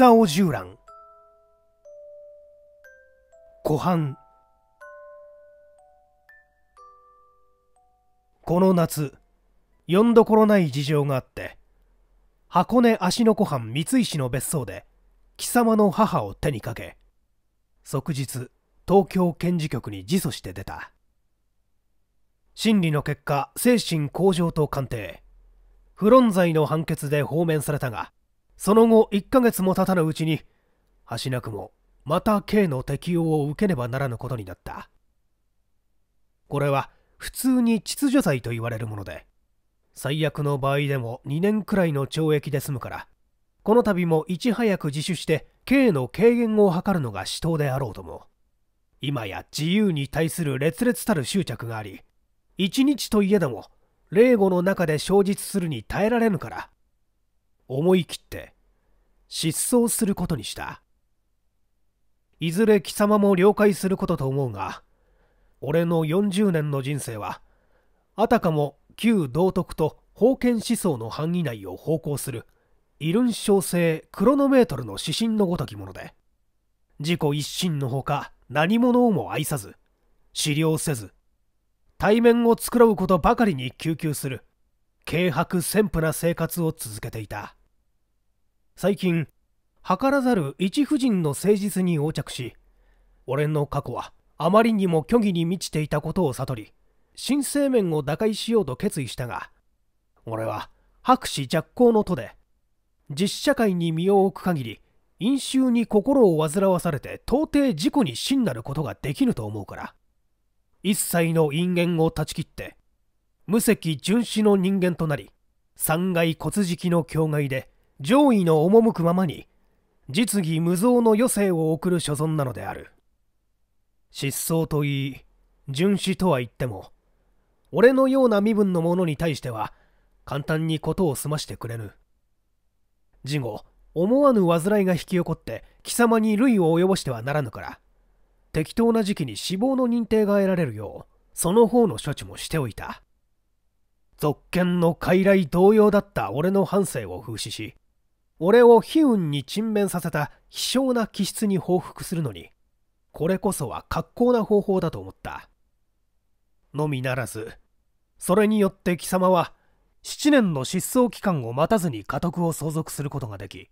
久尾十湖畔この夏よんどころない事情があって箱根芦ノ湖畔三井市の別荘で貴様の母を手にかけ即日東京検事局に自訴して出た審理の結果精神向上と鑑定不論罪の判決で放免されたがその後1ヶ月も経たぬうちに、橋なくもまた刑の適用を受けねばならぬことになった。これは普通に秩序罪と言われるもので、最悪の場合でも2年くらいの懲役で済むから、この度もいち早く自首して刑の軽減を図るのが死闘であろうとも。今や自由に対する烈烈たる執着があり、一日といえども、霊語の中で生じするに耐えられぬから、思い切って失踪することにしたいずれ貴様も了解することと思うが俺の40年の人生はあたかも旧道徳と封建思想の範囲内を奉公するイルン小生クロノメートルの指針のごときもので自己一心のほか何者をも愛さず治療せず対面を繕うことばかりに救急する軽薄潜伏な生活を続けていた最近図らざる一夫人の誠実に横着し俺の過去はあまりにも虚偽に満ちていたことを悟り新生面を打開しようと決意したが俺は白紙弱光の徒で実社会に身を置く限り飲酒に心を煩わされて到底事故に真なることができぬと思うから一切の因縁を断ち切って無責殉死の人間となり三階骨敷の境外で上位の赴くままに実技無造の余生を送る所存なのである失踪といい殉死とは言っても俺のような身分の者に対しては簡単に事を済ましてくれぬ事後思わぬ患いが引き起こって貴様に類を及ぼしてはならぬから適当な時期に死亡の認定が得られるようその方の処置もしておいた続見の傀儡同様だった俺の半生を風刺し俺を悲運に沈面させた希少な気質に報復するのにこれこそは格好な方法だと思ったのみならずそれによって貴様は7年の失踪期間を待たずに家督を相続することができ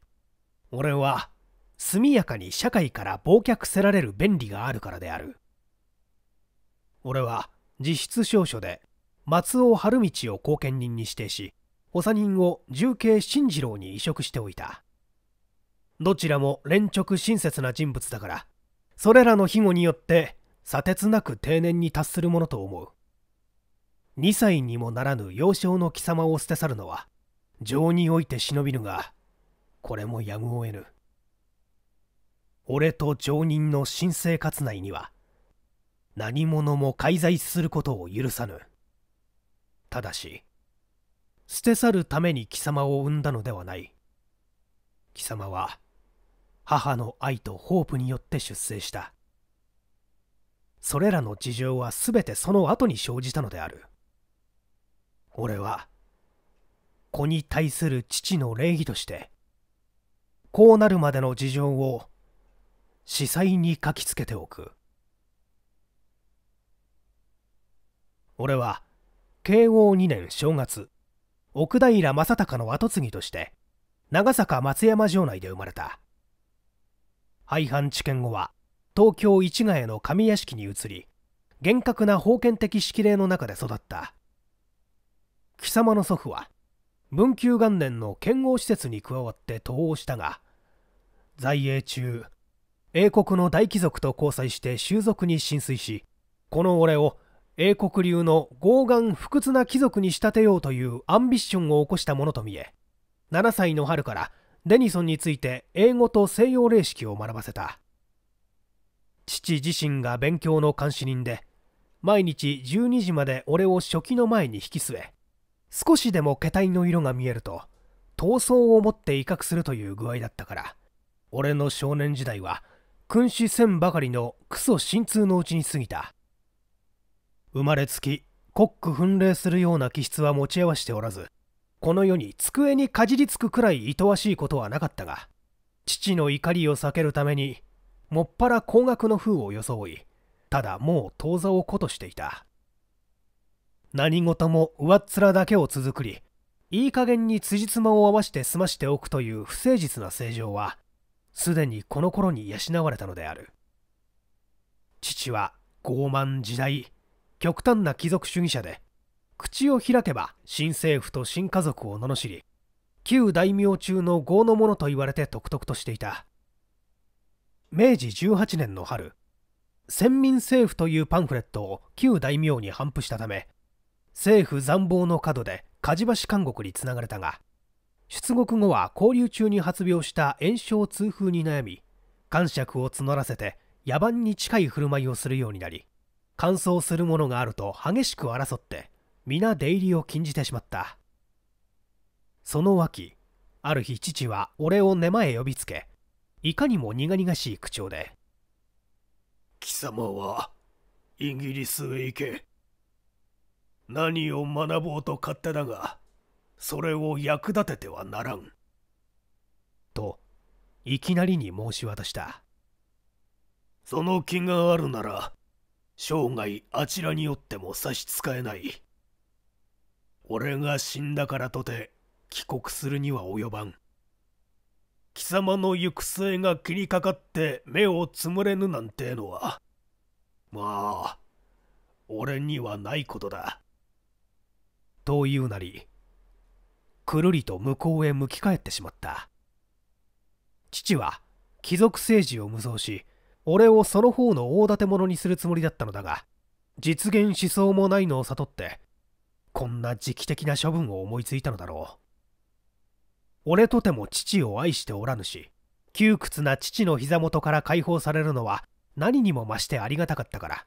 俺は速やかに社会から忘却せられる便利があるからである俺は実質証書で松尾春道を後見人に指定し補佐人を重慶新次郎に移植しておいたどちらも連直親切な人物だからそれらの庇護によって砂鉄なく定年に達するものと思う2歳にもならぬ幼少の貴様を捨て去るのは情において忍びぬがこれもやむを得ぬ俺と常人の新生活内には何者も介在することを許さぬただし捨て去るために貴様を産んだのではない貴様は母の愛とホープによって出生したそれらの事情は全てその後に生じたのである俺は子に対する父の礼儀としてこうなるまでの事情を司祭に書きつけておく俺は慶応2年正月奥平正隆の跡継ぎとして長坂松山城内で生まれた廃藩置県後は東京市ヶ谷の上屋敷に移り厳格な封建的式礼の中で育った貴様の祖父は文久元年の剣豪施設に加わって逃亡したが在英中英国の大貴族と交際して習俗に浸水しこの俺を英国流の傲岸不屈な貴族に仕立てようというアンビッションを起こしたものと見え7歳の春からデニソンについて英語と西洋霊式を学ばせた父自身が勉強の監視人で毎日12時まで俺を書記の前に引き据え少しでも桁体の色が見えると闘争を持って威嚇するという具合だったから俺の少年時代は君主戦ばかりのクソ心痛のうちに過ぎた生まれつきコック奮励するような気質は持ち合わしておらずこの世に机にかじりつくくらい愛おしいことはなかったが父の怒りを避けるためにもっぱら高額の封を装いただもう当座を子としていた何事も上っ面だけを続くりいい加減に辻褄を合わせて済ましておくという不誠実な正常はすでにこの頃に養われたのである父は傲慢時代極端な貴族主義者で口を開けば新政府と新家族を罵り旧大名中の豪の者と言われて独特としていた明治18年の春「先民政府」というパンフレットを旧大名に反布したため政府残暴の角で梶橋監獄につながれたが出国後は交流中に発病した炎症痛風に悩み感触を募らせて野蛮に近い振る舞いをするようになり乾燥するものがあると激しく争って皆出入りを禁じてしまったその脇ある日父は俺を寝間へ呼びつけいかにも苦々しい口調で「貴様はイギリスへ行け」何を学ぼうと勝手だがそれを役立ててはならん。といきなりに申し渡したその気があるなら生涯あちらによっても差し支えない俺が死んだからとて帰国するには及ばん貴様の行く末が気にかかって目をつむれぬなんてのはまあ俺にはないことだと言うなりくるりと向こうへ向き返ってしまった父は貴族政治を無双し俺をその方の大建物にするつもりだったのだが、実現しそうもないのを悟って、こんな時期的な処分を思いついたのだろう。俺とても父を愛しておらぬし、窮屈な父の膝元から解放されるのは何にも増してありがたかったから、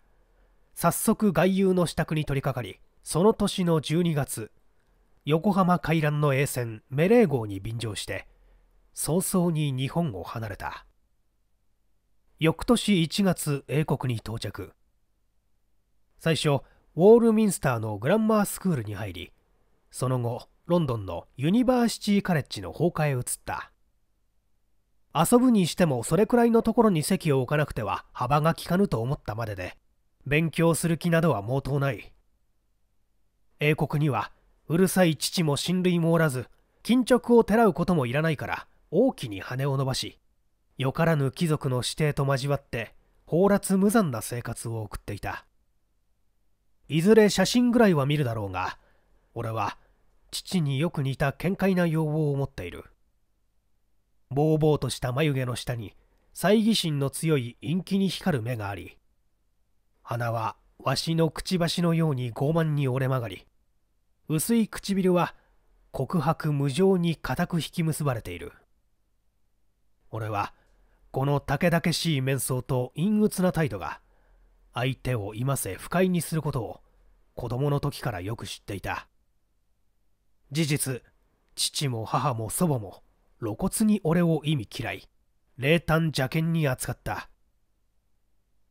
早速外遊の支度に取り掛かり、その年の12月、横浜回覧の沿船メレー号に便乗して、早々に日本を離れた。翌年1月英国に到着最初ウォールミンスターのグランマースクールに入りその後ロンドンのユニバーシティカレッジの崩壊へ移った遊ぶにしてもそれくらいのところに席を置かなくては幅が利かぬと思ったまでで勉強する気などは毛頭ない英国にはうるさい父も親類もおらず巾着をてらうこともいらないから大きに羽を伸ばしよからぬ貴族の指定と交わって放埓無残な生活を送っていたいずれ写真ぐらいは見るだろうが俺は父によく似た見解な要望を持っているぼうぼうとした眉毛の下に猜疑心の強い陰気に光る目があり鼻はわしのくちばしのように傲慢に折れ曲がり薄い唇は告白無情に固く引き結ばれている俺はこのたけだけしい面相と陰鬱な態度が相手を今せ不快にすることを子供の時からよく知っていた事実父も母も祖母も露骨に俺を意味嫌い冷淡邪険に扱った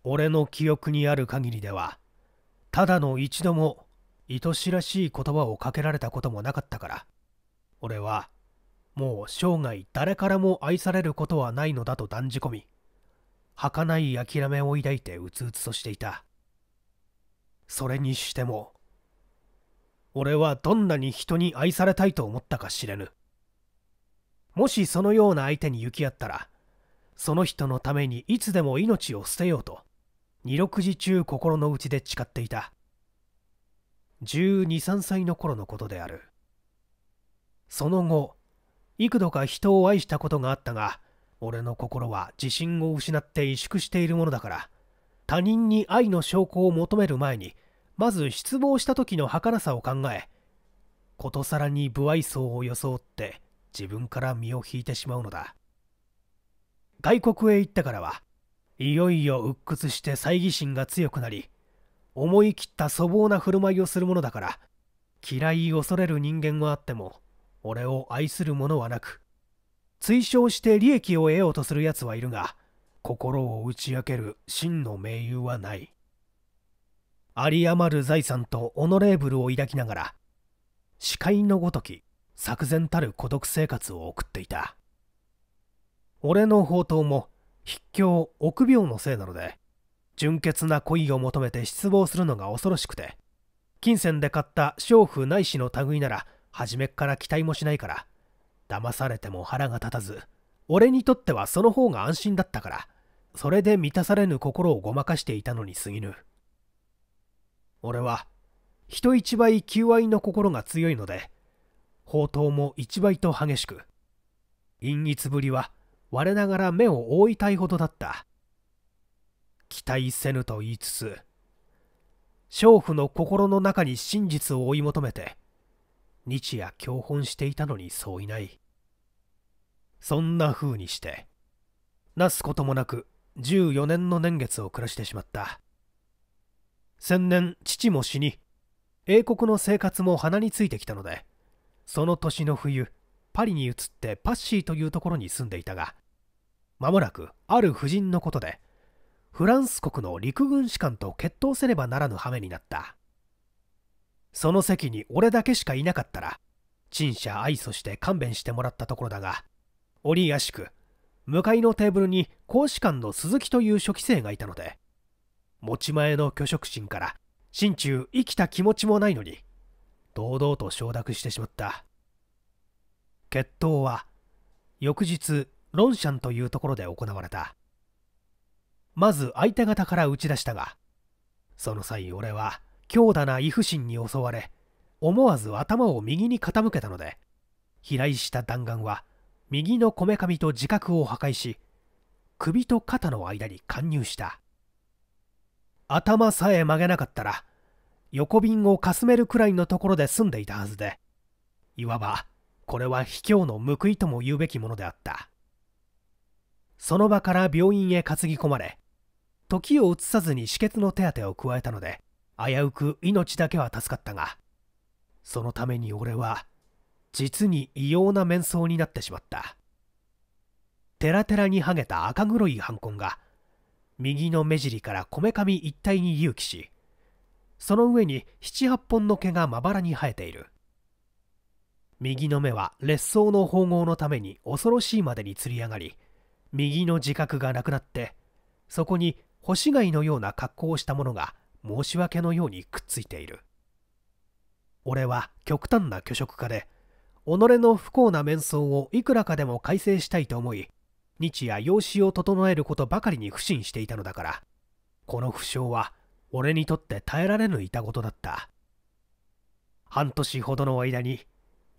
俺の記憶にある限りではただの一度も愛しらしい言葉をかけられたこともなかったから俺はもう生涯誰からも愛されることはないのだと断じ込み儚い諦めを抱いてうつうつとしていたそれにしても俺はどんなに人に愛されたいと思ったか知れぬもしそのような相手に行き合ったらその人のためにいつでも命を捨てようと二六時中心の内で誓っていた1 2 3歳の頃のことであるその後幾度か人を愛したことがあったが俺の心は自信を失って萎縮しているものだから他人に愛の証拠を求める前にまず失望した時の儚さを考えことさらに不愛想を装って自分から身を引いてしまうのだ外国へ行ってからはいよいよ鬱屈して猜疑心が強くなり思い切った粗暴な振る舞いをするものだから嫌い恐れる人間はあっても俺を愛する者はなく追奨して利益を得ようとする奴はいるが心を打ち明ける真の盟友はない有り余る財産とオノレーブルを抱きながら視界のごとき作前たる孤独生活を送っていた俺の宝刀も筆境臆病のせいなので純潔な恋を求めて失望するのが恐ろしくて金銭で買った娼婦ないしの類なら初めっから期待もしないから騙されても腹が立たず俺にとってはその方が安心だったからそれで満たされぬ心をごまかしていたのに過ぎぬ俺は人一倍求愛の心が強いので宝塔も一倍と激しく陰一ぶりは我ながら目を覆いたいほどだった期待せぬと言いつつ娼婦の心の中に真実を追い求めて日夜教本していたのにそういないそんな風にしてなすこともなく14年の年月を暮らしてしまった先年父も死に英国の生活も鼻についてきたのでその年の冬パリに移ってパッシーというところに住んでいたが間もなくある夫人のことでフランス国の陸軍士官と決闘せねばならぬ羽目になったその席に俺だけしかいなかったら陳謝愛想して勘弁してもらったところだが折やしく向かいのテーブルに公使館の鈴木という書記生がいたので持ち前の拒職心から心中生きた気持ちもないのに堂々と承諾してしまった決闘は翌日ロンシャンというところで行われたまず相手方から打ち出したがその際俺は強打な異不心に襲われ思わず頭を右に傾けたので飛来した弾丸は右のこめかみと自覚を破壊し首と肩の間に貫入した頭さえ曲げなかったら横瓶をかすめるくらいのところで済んでいたはずでいわばこれは卑怯の報いとも言うべきものであったその場から病院へ担ぎ込まれ時を移さずに止血の手当てを加えたので危うく命だけは助かったがそのために俺は実に異様な面相になってしまったテラテラにはげた赤黒いハンコンが右の目尻からこめかみ一帯に隆起しその上に七八本の毛がまばらに生えている右の目は劣相の縫合のために恐ろしいまでにつり上がり右の自覚がなくなってそこに星貝のような格好をしたものが申し訳のようにくっついている俺は極端な虚食家で己の不幸な面相をいくらかでも改正したいと思い日夜養子を整えることばかりに不信していたのだからこの負傷は俺にとって耐えられぬいたことだった半年ほどの間に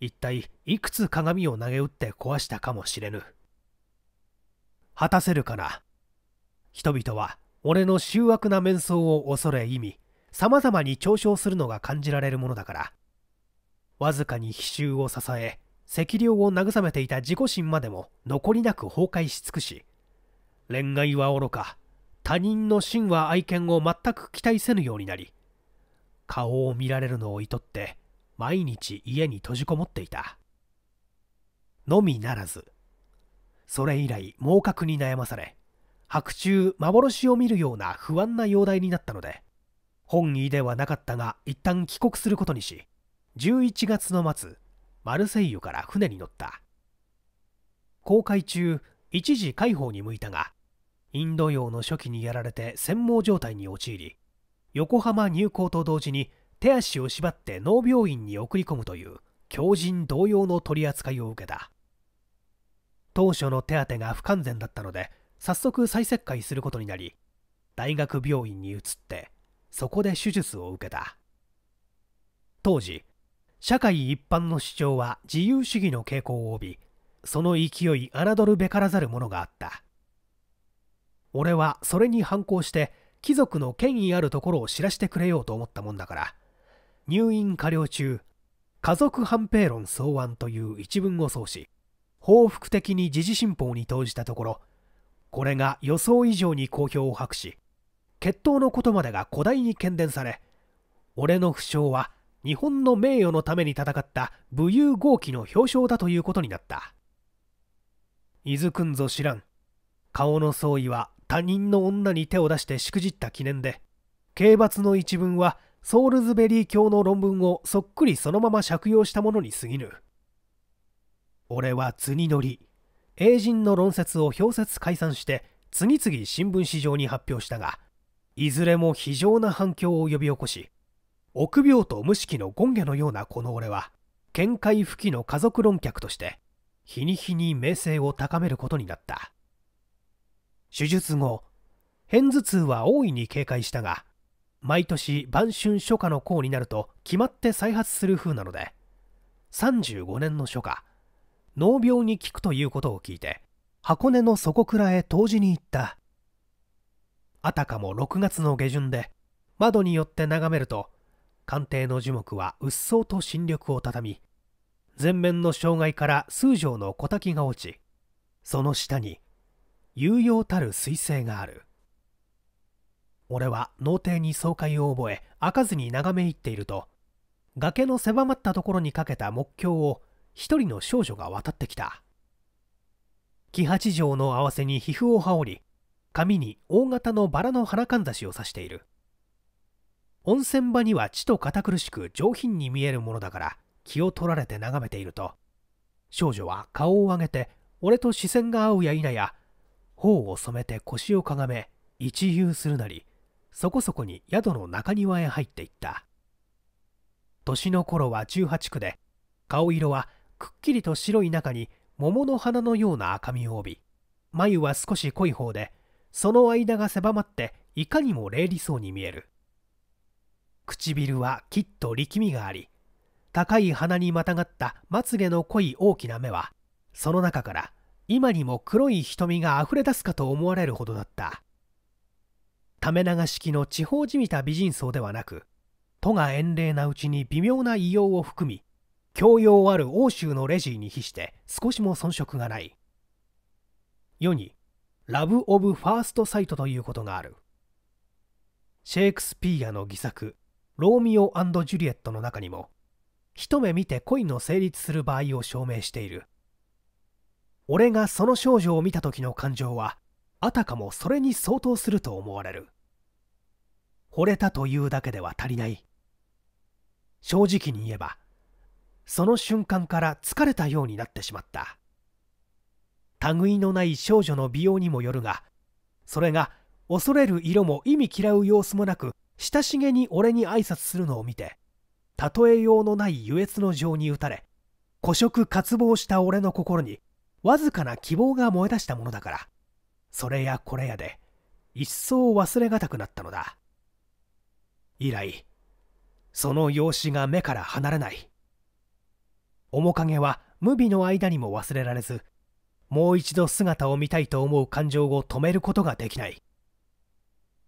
一体いくつ鏡を投げ打って壊したかもしれぬ果たせるかな人々は俺の醜悪な面相を恐れ意味様々に嘲笑するのが感じられるものだからわずかに奇襲を支え赤涼を慰めていた自己心までも残りなく崩壊し尽くし恋愛はおろか他人の真は愛犬を全く期待せぬようになり顔を見られるのを厭って毎日家に閉じこもっていたのみならずそれ以来猛確に悩まされ白昼幻を見るような不安な容体になったので本意ではなかったが一旦帰国することにし11月の末マルセイユから船に乗った航海中一時海放に向いたがインド洋の初期にやられて専門状態に陥り横浜入港と同時に手足を縛って脳病院に送り込むという強靭同様の取り扱いを受けた当初の手当が不完全だったので早速再切開することになり大学病院に移ってそこで手術を受けた当時社会一般の主張は自由主義の傾向を帯びその勢い侮るべからざるものがあった俺はそれに反抗して貴族の権威あるところを知らせてくれようと思ったもんだから入院過料中家族反平論草案という一文を奏し報復的に時事新報に投じたところこれが予想以上に好評を博し決闘のことまでが古代に喧伝され俺の負傷は日本の名誉のために戦った武勇豪気の表彰だということになった伊豆くんぞ知らん顔の相違は他人の女に手を出してしくじった記念で刑罰の一文はソールズベリー教の論文をそっくりそのまま借用したものに過ぎぬ俺は図に乗り英人の論説を表説解散して次々新聞紙上に発表したがいずれも非常な反響を呼び起こし臆病と無識の権下のようなこの俺は見解不帰の家族論客として日に日に名声を高めることになった手術後片頭痛は大いに警戒したが毎年晩春初夏の項になると決まって再発する風なので35年の初夏農病に効くということを聞いて箱根の底倉へ湯治に行ったあたかも6月の下旬で窓によって眺めると鑑定の樹木はうっそうと新緑を畳み前面の障害から数畳の小滝が落ちその下に有用たる彗星がある俺は脳邸に爽快を覚え開かずに眺め入っていると崖の狭まったところにかけた木橋を一人の少女が渡ってきた木八条の合わせに皮膚を羽織り髪に大型のバラの花かんざしを刺している温泉場には血と堅苦しく上品に見えるものだから気を取られて眺めていると少女は顔を上げて俺と視線が合うや否や頬を染めて腰をかがめ一遊するなりそこそこに宿の中庭へ入っていった年の頃は18区で顔色はくっきりと白い中に桃の花のような赤みを帯び眉は少し濃い方でその間が狭まっていかにも霊りそうに見える唇はきっと力みがあり高い鼻にまたがったまつげの濃い大きな目はその中から今にも黒い瞳があふれ出すかと思われるほどだったた為永式の地方じみた美人層ではなく都が遠霊なうちに微妙な異様を含み教養ある欧州のレジーに比して少しも遜色がない世にラブ・オブ・ファースト・サイトということがあるシェイクスピーアの偽作「ローミオジュリエット」の中にも一目見て恋の成立する場合を証明している俺がその少女を見た時の感情はあたかもそれに相当すると思われる惚れたというだけでは足りない正直に言えばその瞬間から疲れたようになってしまった類のない少女の美容にもよるがそれが恐れる色も意味嫌う様子もなく親しげに俺に挨拶するのを見て例えようのない愉悦の情に打たれ孤食渇望した俺の心にわずかな希望が燃え出したものだからそれやこれやで一層忘れがたくなったのだ以来その養子が目から離れない面影は無比の間にも忘れられずもう一度姿を見たいと思う感情を止めることができない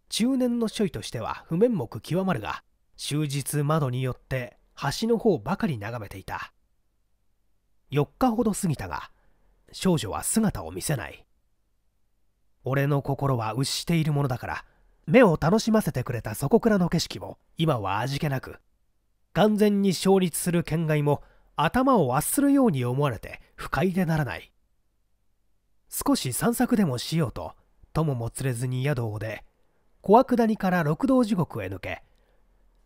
中年の処理としては不面目極まるが終日窓によって橋の方ばかり眺めていた4日ほど過ぎたが少女は姿を見せない俺の心は鬱しているものだから目を楽しませてくれたそこからの景色も今は味気なく完全に勝立する見外も頭を圧するように思われて不快でならない少し散策でもしようと友も連れずに宿を出小涌谷から六道地獄へ抜け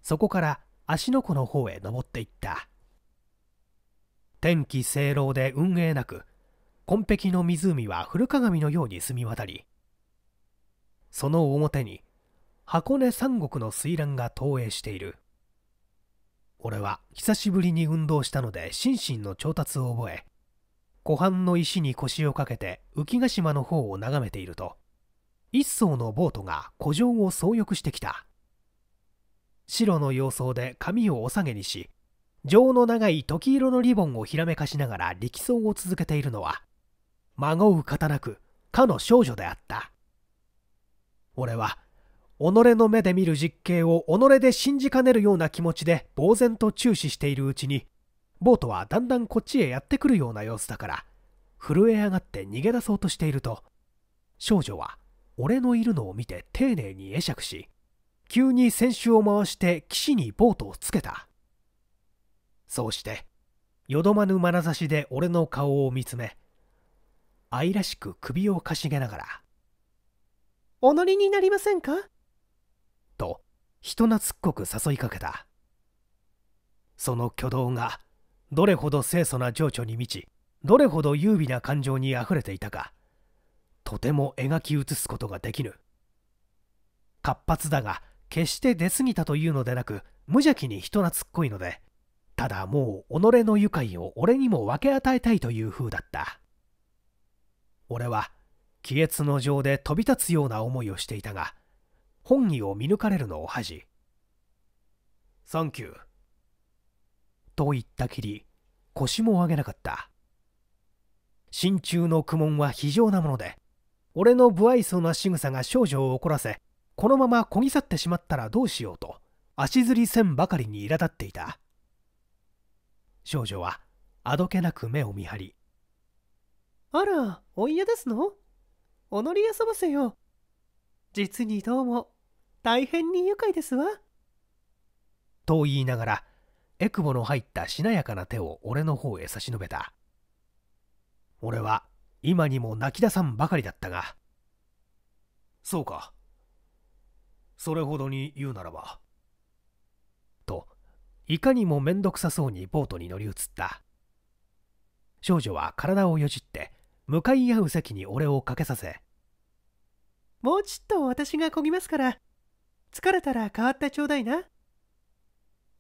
そこから芦ノ湖の方へ登っていった天気晴朗で運営なく紺碧の湖は古鏡のように澄み渡りその表に箱根三国の水卵が投影している俺は久しぶりに運動したので心身の調達を覚え湖畔の石に腰をかけて浮ヶ島の方を眺めていると一艘のボートが古城を総浴してきた白の様相で髪をお下げにし情の長い時色のリボンをひらめかしながら力走を続けているのは孫う方なくかの少女であった俺は己の目で見る実刑を己で信じかねるような気持ちで呆然と注視しているうちにボートはだんだんこっちへやってくるような様子だから震え上がって逃げ出そうとしていると少女は俺のいるのを見て丁寧に会釈し急に船首を回して岸にボートをつけたそうしてよどまぬ眼差しで俺の顔を見つめ愛らしく首をかしげながら「お乗りになりませんか人懐っこく誘いかけたその挙動がどれほど清楚な情緒に満ちどれほど優美な感情にあふれていたかとても描き写すことができぬ活発だが決して出過ぎたというのでなく無邪気に人懐っこいのでただもう己の愉快を俺にも分け与えたいという風だった俺は亀裂の情で飛び立つような思いをしていたが本意を見抜かれるのを恥じサンキューと言ったきり腰も上げなかった真鍮の苦悶は非情なもので俺の不愛想な仕草が少女を怒らせこのままこぎ去ってしまったらどうしようと足ずりせんばかりに苛立っていた少女はあどけなく目を見張りあらお嫌ですのお乗り遊ばせよ実にどうも大変に愉快ですわ。と言いながらエクボの入ったしなやかな手を俺の方へ差し伸べた俺は今にも泣き出さんばかりだったがそうかそれほどに言うならばといかにも面倒くさそうにボートに乗り移った少女は体をよじって向かい合う席に俺をかけさせもうちっと私がこぎますから疲れたら代わってちょうだいな。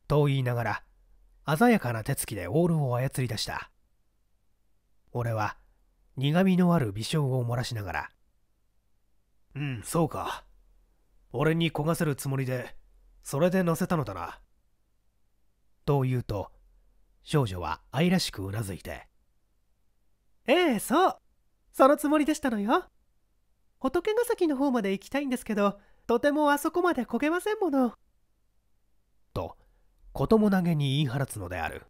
と言いながら、鮮やかな手つきでオールを操り出した。俺は、苦味のある微笑を漏らしながら、うん、そうか。俺に焦がせるつもりで、それで乗せたのだな。と言うと、少女は愛らしくうなずいて、ええ、そう。そのつもりでしたのよ。仏ヶ崎の方まで行きたいんですけど、とてもあそこまで焦げませんもの。と、子供投げに言い放つのである。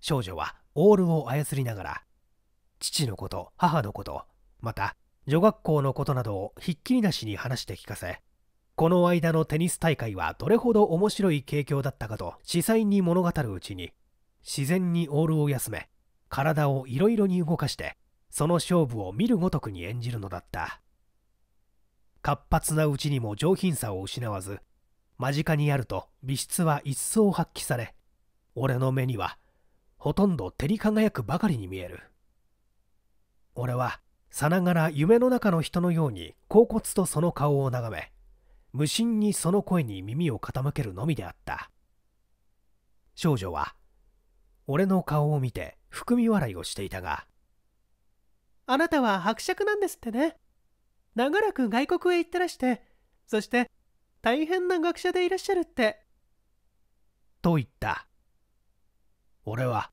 少女はオールを操りながら、父のこと、母のこと、また女学校のことなどをひっきりなしに話して聞かせ、この間のテニス大会はどれほど面白い景況だったかと司祭に物語るうちに、自然にオールを休め、体をいろいろに動かして、その勝負を見るごとくに演じるのだった。活発なうちにも上品さを失わず間近にあると美質は一層発揮され俺の目にはほとんど照り輝くばかりに見える俺はさながら夢の中の人のように恍惚とその顔を眺め無心にその声に耳を傾けるのみであった少女は俺の顔を見て含み笑いをしていたがあなたは伯爵なんですってね長らく外国へ行ってらしてそして大変な学者でいらっしゃるってと言った俺は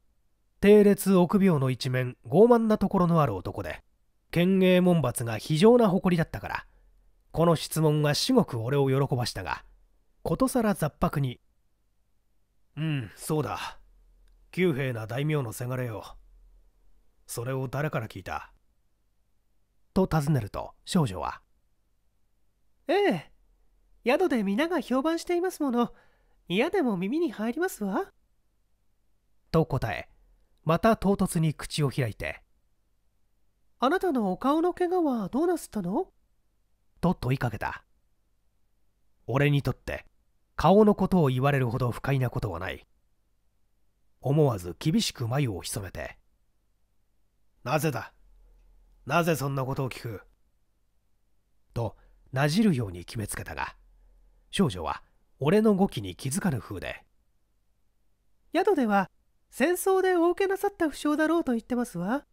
低劣臆病の一面傲慢なところのある男で県営門罰が非常な誇りだったからこの質問が至極俺を喜ばしたがことさら雑白に「うんそうだ久兵な大名のせがれよそれを誰から聞いたと尋ねると少女は「ええ宿で皆が評判していますもの嫌でも耳に入りますわ」と答えまた唐突に口を開いて「あなたのお顔の怪我はどうなすったの?」と問いかけた俺にとって顔のことを言われるほど不快なことはない思わず厳しく眉をひそめて「なぜだなぜそんなことを聞くとなじるように決めつけたが少女は俺の語気に気づかぬ風で宿では戦争でお受けなさった負傷だろうと言ってますわ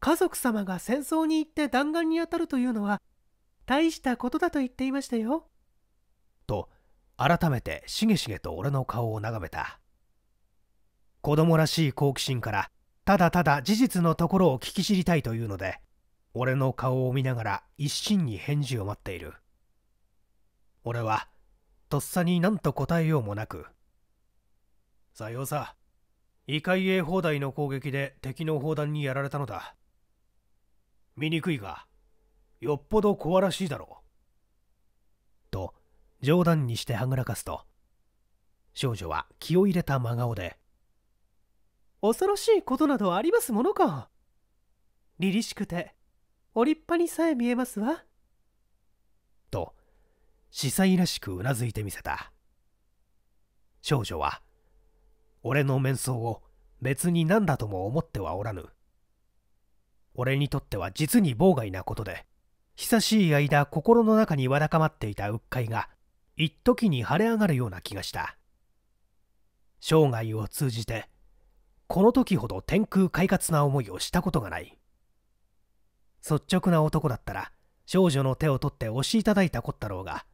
家族様が戦争に行って弾丸に当たるというのは大したことだと言っていましたよと改めてしげしげと俺の顔を眺めた子供らしい好奇心からただただ事実のところを聞き知りたいというので俺の顔を見ながら一心に返事を待っている俺はとっさになんと答えようもなく「さようさ異界へ砲台の攻撃で敵の砲弾にやられたのだ醜いがよっぽど怖らしいだろう」と冗談にしてはぐらかすと少女は気を入れた真顔で恐ろしいことなどありますものか凛々しくてお立派にさえ見えますわと司祭らしくうなずいてみせた少女は俺の面相を別に何だとも思ってはおらぬ俺にとっては実に妨害なことで久しい間心の中にわだかまっていたうっかいが一時に腫れ上がるような気がした生涯を通じてこの時ほど天空快活な思いをしたことがない率直な男だったら少女の手を取って押しいただいたこったろうが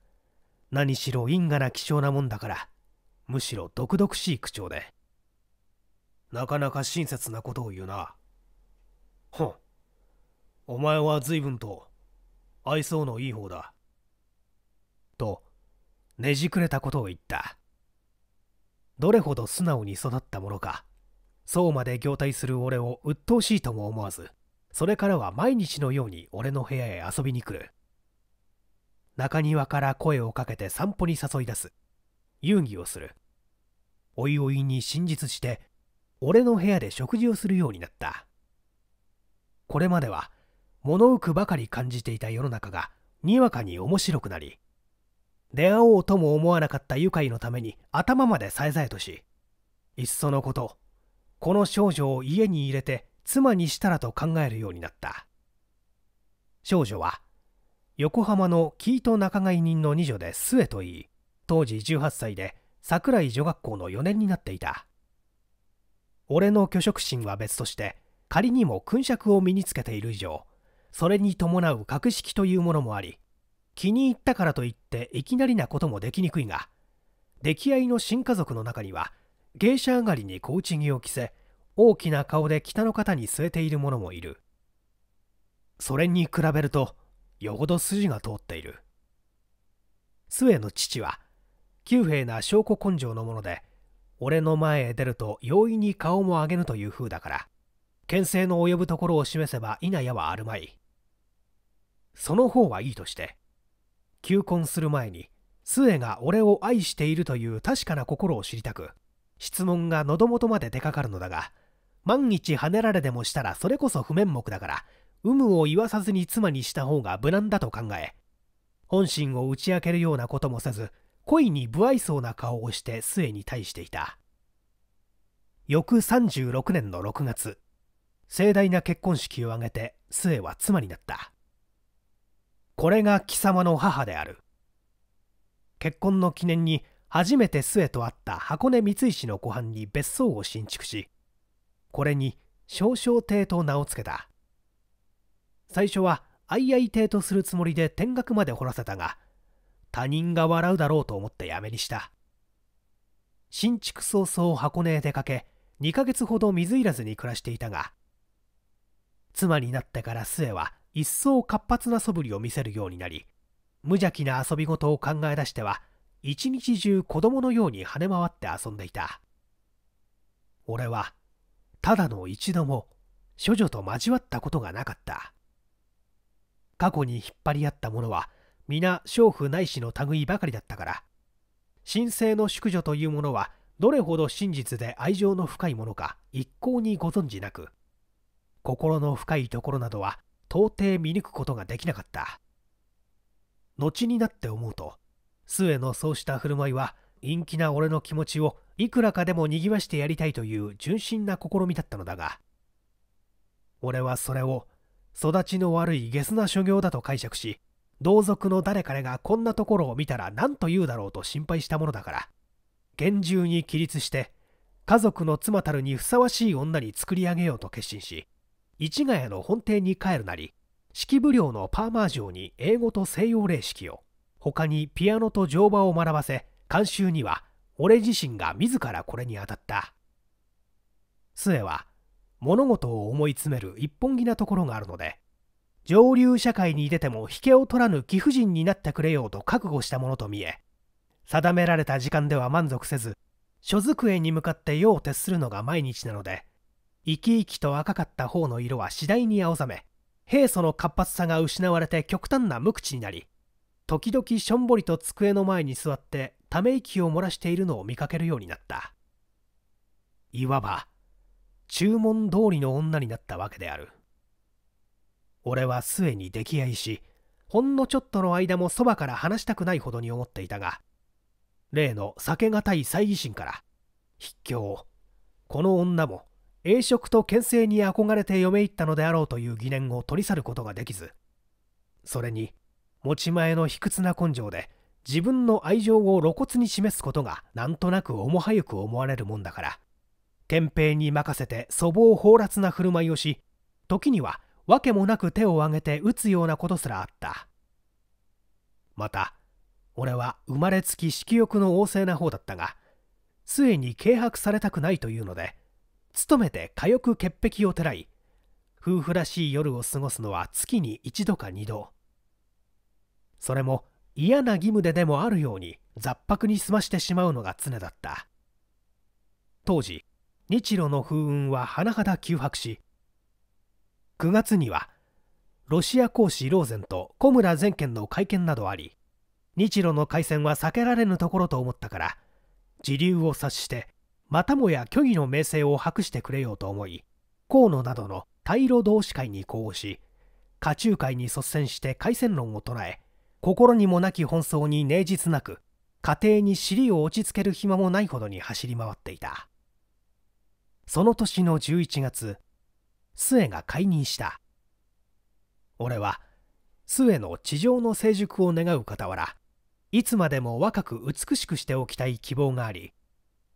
何しろ因果な貴重なもんだからむしろ毒々しい口調でなかなか親切なことを言うなほんお前は随分と愛想のいい方だとねじくれたことを言ったどれほど素直に育ったものかそうまで業態する俺を鬱陶しいとも思わず、それからは毎日のように俺の部屋へ遊びに来る。中庭から声をかけて散歩に誘い出す。遊戯をする。おいおいに真実して、俺の部屋で食事をするようになった。これまでは、物浮くばかり感じていた世の中が、にわかに面白くなり、出会おうとも思わなかった愉快のために頭までさえざえとし、いっそのこと、この少女を家に入れて妻にしたらと考えるようになった少女は横浜の生糸仲買人の二女で末といい当時18歳で桜井女学校の4年になっていた俺の拒食心は別として仮にも勲釈を身につけている以上それに伴う格式というものもあり気に入ったからといっていきなりなこともできにくいが溺愛の新家族の中には芸者上がりに小内着を着せ大きな顔で北の方に据えている者もいるそれに比べるとよほど筋が通っている末の父は久兵な証拠根性のもので俺の前へ出ると容易に顔も上げぬという風だから牽制の及ぶところを示せば否やはあるまいその方はいいとして求婚する前に末が俺を愛しているという確かな心を知りたく質問が喉元まで出かかるのだが万一跳ねられでもしたらそれこそ不面目だから有無を言わさずに妻にした方が無難だと考え本心を打ち明けるようなこともせず恋に不愛想な顔をして末に対していた翌36年の6月盛大な結婚式を挙げて末は妻になったこれが貴様の母である結婚の記念に初めて末と会った箱根三井市の湖畔に別荘を新築しこれに少々亭と名を付けた最初は相い邸亭とするつもりで天額まで掘らせたが他人が笑うだろうと思ってやめにした新築早々箱根へ出かけ2ヶ月ほど水入らずに暮らしていたが妻になってから末は一層活発な素振りを見せるようになり無邪気な遊び事を考え出しては一日中子供のように跳ね回って遊んでいた俺はただの一度も処女と交わったことがなかった過去に引っ張り合ったものは皆娼婦ないしの類ばかりだったから神聖の淑女というものはどれほど真実で愛情の深いものか一向にご存じなく心の深いところなどは到底見抜くことができなかった後になって思うと末のそうした振る舞いは陰気な俺の気持ちをいくらかでも賑わしてやりたいという純真な試みだったのだが俺はそれを育ちの悪いゲスな所業だと解釈し同族の誰彼がこんなところを見たら何と言うだろうと心配したものだから厳重に起立して家族の妻たるにふさわしい女に作り上げようと決心し市ヶ谷の本店に帰るなり式奉行のパーマー城に英語と西洋霊式を他にピアノと乗馬を学ばせ監修には俺自身が自らこれに当たった末は物事を思い詰める一本気なところがあるので上流社会に出ても引けを取らぬ貴婦人になってくれようと覚悟したものと見え定められた時間では満足せず所机に向かって夜を徹するのが毎日なので生き生きと赤かった方の色は次第に青ざめ平素の活発さが失われて極端な無口になり時々しょんぼりと机の前に座ってため息を漏らしているのを見かけるようになったいわば注文通りの女になったわけである俺は末に溺愛しほんのちょっとの間もそばから話したくないほどに思っていたが例の避けがたい猜疑心から筆境この女も栄職と牽制に憧れて嫁いったのであろうという疑念を取り去ることができずそれに持ち前の卑屈な根性で自分の愛情を露骨に示すことがなんとなく重はゆく思われるもんだから憲兵に任せて粗暴放埒な振る舞いをし時には訳もなく手を挙げて打つようなことすらあったまた俺は生まれつき色欲の旺盛な方だったが末に軽薄されたくないというので勤めて火欲潔癖をてらい夫婦らしい夜を過ごすのは月に一度か二度それも嫌な義務ででもあるように雑白に済ましてしまうのが常だった当時日露の風雲は甚だ急迫し9月にはロシア公使ローゼンと小村全権の会見などあり日露の開戦は避けられぬところと思ったから時流を察してまたもや虚偽の名声を博してくれようと思い河野などの大路同志会に呼応し渦中会に率先して開戦論を唱え心にもなき奔走に寧実なく家庭に尻を落ち着ける暇もないほどに走り回っていたその年の11月末が解任した俺は末の地上の成熟を願う傍らいつまでも若く美しくしておきたい希望があり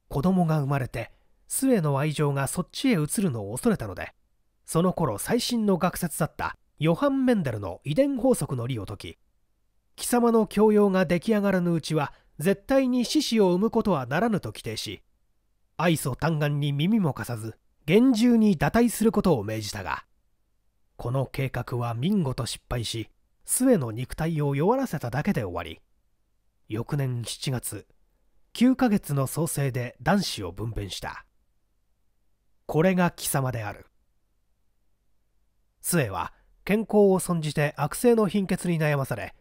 子供が生まれて末の愛情がそっちへ移るのを恐れたのでその頃最新の学説だったヨハン・メンデルの遺伝法則の理を解き貴様の教養が出来上がらぬうちは絶対に獅子を生むことはならぬと規定し愛想嘆願に耳も貸さず厳重に打退することを命じたがこの計画は民事と失敗し末の肉体を弱らせただけで終わり翌年7月9ヶ月の創生で男子を分娩したこれが貴様である末は健康を損じて悪性の貧血に悩まされ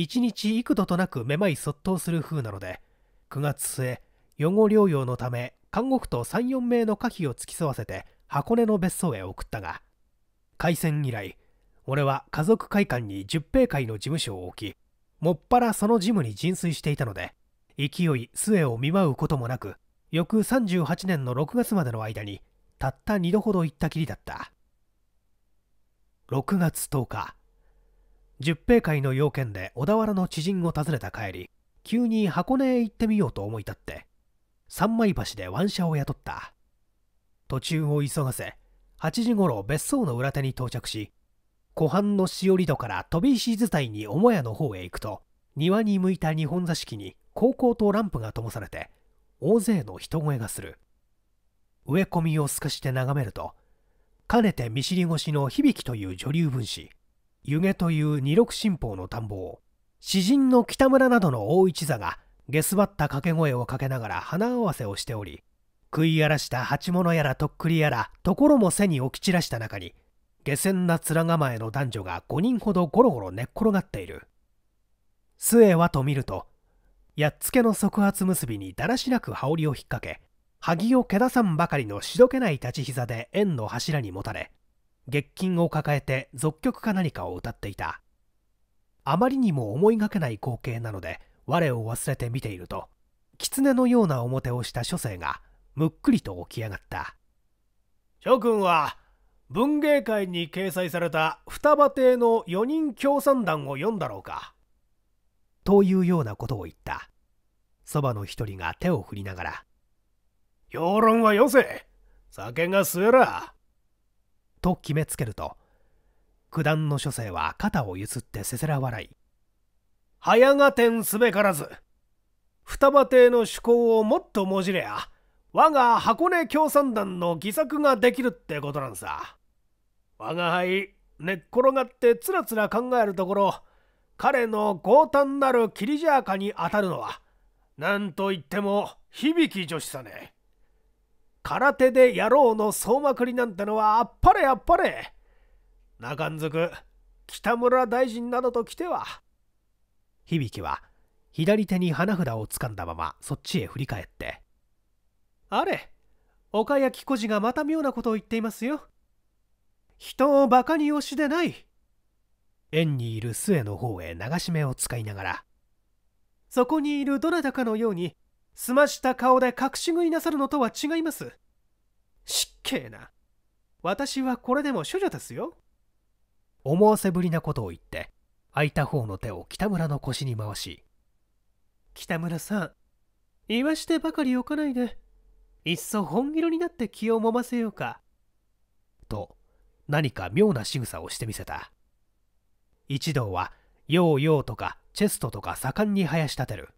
一日幾度となくめまい卒倒する風なので9月末予後療養のため看護婦と34名の可否を付き添わせて箱根の別荘へ送ったが開戦以来俺は家族会館に十平会の事務所を置きもっぱらそのジムに浸水していたので勢い末を見舞うこともなく翌38年の6月までの間にたった2度ほど行ったきりだった6月10日十平会の要件で小田原の知人を訪ねた帰り急に箱根へ行ってみようと思い立って三枚橋でワン車を雇った途中を急がせ8時頃別荘の裏手に到着し湖畔のしおり戸から飛び石伝いに母屋の方へ行くと庭に向いた日本座敷に高校とランプが灯されて大勢の人声がする植え込みを透かして眺めるとかねて見知り越しの響という女流分子湯気という二六神宝の田んぼを詩人の北村などの大一座が下すばった掛け声をかけながら鼻合わせをしており食い荒らした鉢物やらとっくりやらところも背に置き散らした中に下船な面構えの男女が5人ほどゴロゴロ寝っ転がっている末はと見るとやっつけの即発結びにだらしなく羽織を引っ掛け萩をけださんばかりのしどけない立ち膝で円の柱にもたれ月金を抱えて俗曲か何かを歌っていたあまりにも思いがけない光景なので我を忘れて見ていると狐のような表をした書生がむっくりと起き上がった諸君は文芸界に掲載された双葉亭の4人協賛団を読んだろうかというようなことを言ったそばの一人が手を振りながら「評論はよせ酒が吸えらと決めつけると九段の書生は肩をゆすってせせら笑い「早がてんすべからず双葉亭の趣向をもっともじれや我が箱根共産団の偽作ができるってことなんさ」。我が輩寝っ転がってつらつら考えるところ彼の強胆なるキリジャーカに当たるのはなんといっても響き女子さね。空手で野郎の総まくりなんてのはあっぱれあっぱれ中んずく北村大臣などと来ては響は左手に花札をつかんだままそっちへ振り返ってあれ岡谷紀子がまた妙なことを言っていますよ人をバカに押しでない縁にいる末の方へ流し目を使いながらそこにいるどなたかのように澄ました顔で隠し食いなさるのとは違います。失敬な。私はこれでも処女ですよ。思わせぶりなことを言って、空いた方の手を北村の腰に回し、北村さん、言わしてばかり置かないで、いっそ本色になって気をもませようか。と、何か妙な仕草をしてみせた。一同は、ようようとかチェストとか盛んに生やし立てる。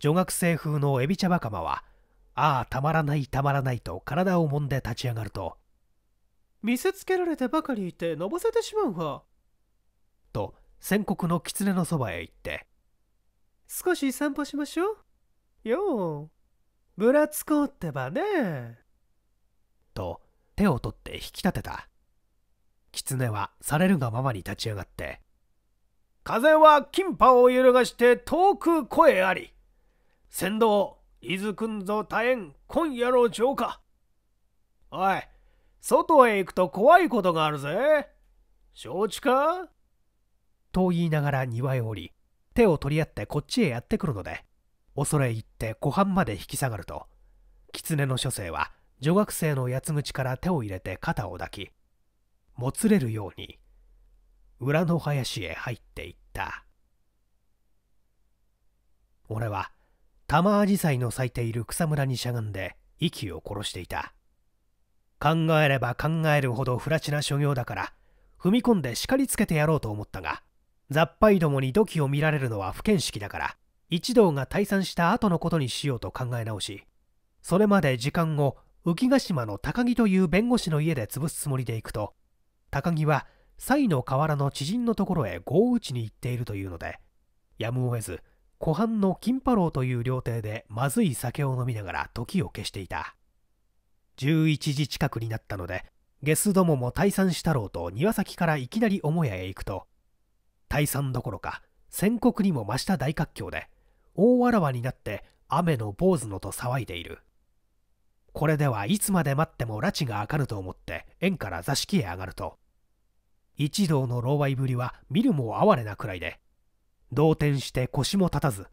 女学生風のエビ茶バカマは、ああ、たまらないたまらないと体を揉んで立ち上がると、見せつけられてばかりいてのぼせてしまうわ。と、宣告の狐のそばへ行って、少し散歩しましょう。よう、ぶらつこうってばね。と、手を取って引き立てた。狐はされるがままに立ち上がって、風は金ンを揺るがして遠く声あり。先導伊豆くんぞ大変、今夜の浄化。おい、外へ行くと怖いことがあるぜ。承知かと言いながら庭へ降り、手を取り合ってこっちへやってくるので、恐れ入って湖畔まで引き下がると、狐の書生は女学生の八つ口から手を入れて肩を抱き、もつれるように、裏の林へ入っていった。俺は、玉アジサイの咲いている草むらにしゃがんで息を殺していた考えれば考えるほど不らちな所業だから踏み込んで叱りつけてやろうと思ったが雑敗どもに土器を見られるのは不見識だから一同が退散した後のことにしようと考え直しそれまで時間を浮ヶ島の高木という弁護士の家で潰すつもりで行くと高木は西の河原の知人のところへ豪打ちに行っているというのでやむを得ず湖畔の金波郎という料亭でまずい酒を飲みながら時を消していた11時近くになったのでゲスどもも退散したろうと庭先からいきなり母屋へ行くと退散どころか戦国にも増した大活況で大わらわになって雨の坊主のと騒いでいるこれではいつまで待っても拉致が明かると思って園から座敷へ上がると一同の老害ぶりは見るも哀れなくらいで動転して腰も立たず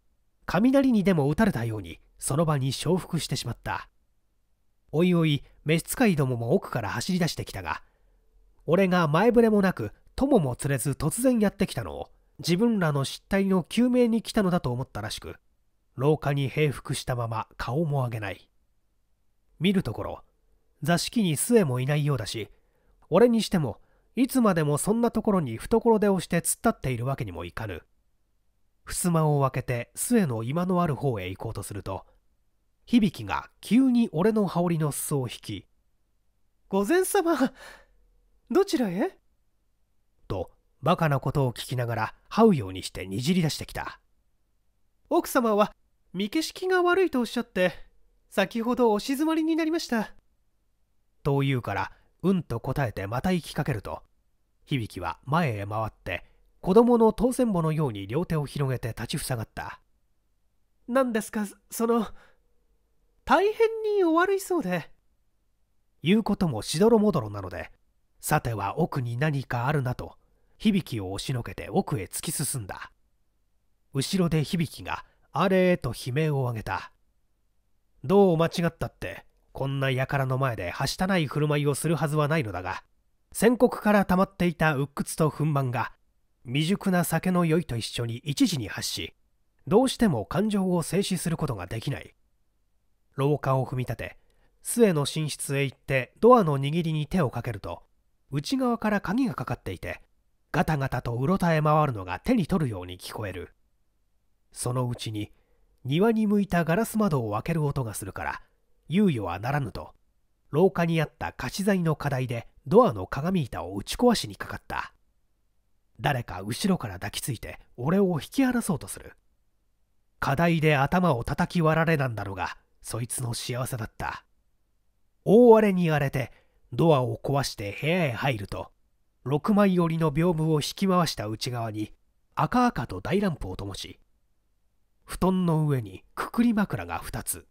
雷にでも打たれたようにその場に承服してしまったおいおい召使いどもも奥から走り出してきたが俺が前触れもなく友も連れず突然やってきたのを自分らの失態の究明に来たのだと思ったらしく廊下に平伏したまま顔も上げない見るところ座敷に末もいないようだし俺にしてもいつまでもそんなところに懐で押して突っ立っているわけにもいかぬ襖を開けて末の居間のある方へ行こうとすると響が急に俺の羽織の裾を引き「御前様どちらへ?」とバカなことを聞きながら這うようにしてにじり出してきた奥様は見景色が悪いとおっしゃって先ほどお静まりになりましたと言うからうんと答えてまた行きかけると響は前へ回って子供の当選簿のように両手を広げて立ちふさがった何ですかその大変にお悪いそうで言うこともしどろもどろなのでさては奥に何かあるなと響を押しのけて奥へ突き進んだ後ろで響があれーと悲鳴を上げたどう間違ったってこんな輩の前ではしたない振る舞いをするはずはないのだが宣告から溜まっていた鬱屈と憤懣が未熟な酒の酔いと一緒に一時に発しどうしても感情を静止することができない廊下を踏み立て末の寝室へ行ってドアの握りに手をかけると内側から鍵がかかっていてガタガタとうろたえ回るのが手に取るように聞こえるそのうちに庭に向いたガラス窓を開ける音がするから猶予はならぬと廊下にあった貸し材の課題でドアの鏡板を打ち壊しにかかった誰か後ろから抱きついて俺を引き離そうとする課題で頭を叩き割られなんだろうがそいつの幸せだった大荒れに荒れてドアを壊して部屋へ入ると6枚折りの屏風を引き回した内側に赤々と大ランプを灯し布団の上にくくり枕が2つ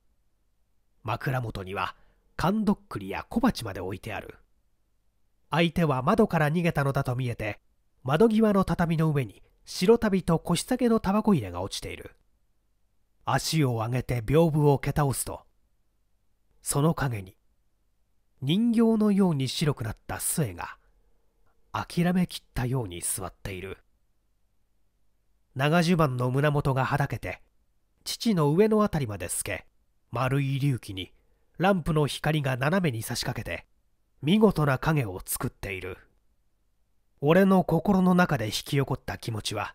枕元には缶どっくりや小鉢まで置いてある相手は窓から逃げたのだと見えて窓際の畳の上に白旅と腰げのタバコ入れが落ちている足を上げて屏風を蹴倒すとその陰に人形のように白くなった末が諦めきったように座っている長襦袢の胸元がはだけて父の上の辺りまで透け丸い隆起にランプの光が斜めに差し掛けて見事な影を作っている俺の心の中で引き起こった気持ちは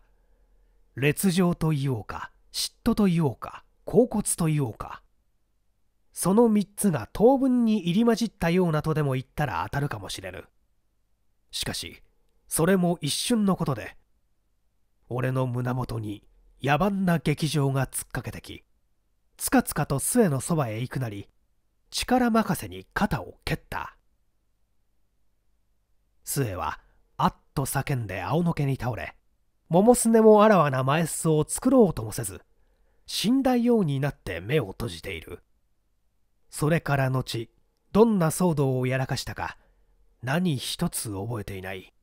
劣情と言おうか嫉妬と言おうか恍惚と言おうかその3つが当分に入り混じったようなとでも言ったら当たるかもしれぬしかしそれも一瞬のことで俺の胸元に野蛮な劇場が突っかけてきつかつかと末のそばへ行くなり力任せに肩を蹴った末はあっと叫んで仰のけに倒れ桃すねもあらわな前裾を作ろうともせず死んだようになって目を閉じているそれから後どんな騒動をやらかしたか何一つ覚えていない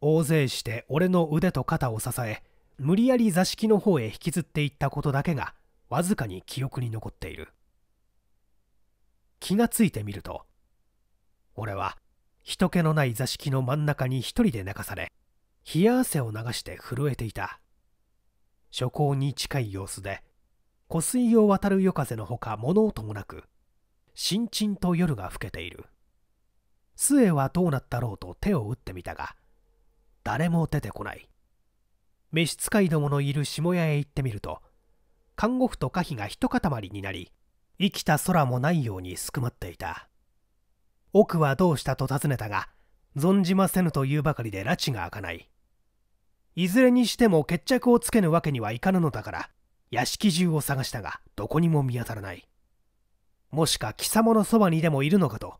大勢して俺の腕と肩を支え無理やり座敷の方へ引きずっていったことだけがわずかに記憶に残っている気がついてみると俺は人気のない座敷の真ん中に一人で泣かされ冷や汗を流して震えていた初行に近い様子で湖水を渡る夜風のほか物音もなく新陳と夜が更けている末はどうなったろうと手を打ってみたが誰も出てこない召使いどものいる下屋へ行ってみると看護婦と可否が一塊になり生きた空もないようにすくまっていた奥はどうしたと尋ねたが存じませぬというばかりで拉致が開かないいずれにしても決着をつけぬわけにはいかぬのだから屋敷中を探したがどこにも見当たらないもしか貴様のそばにでもいるのかと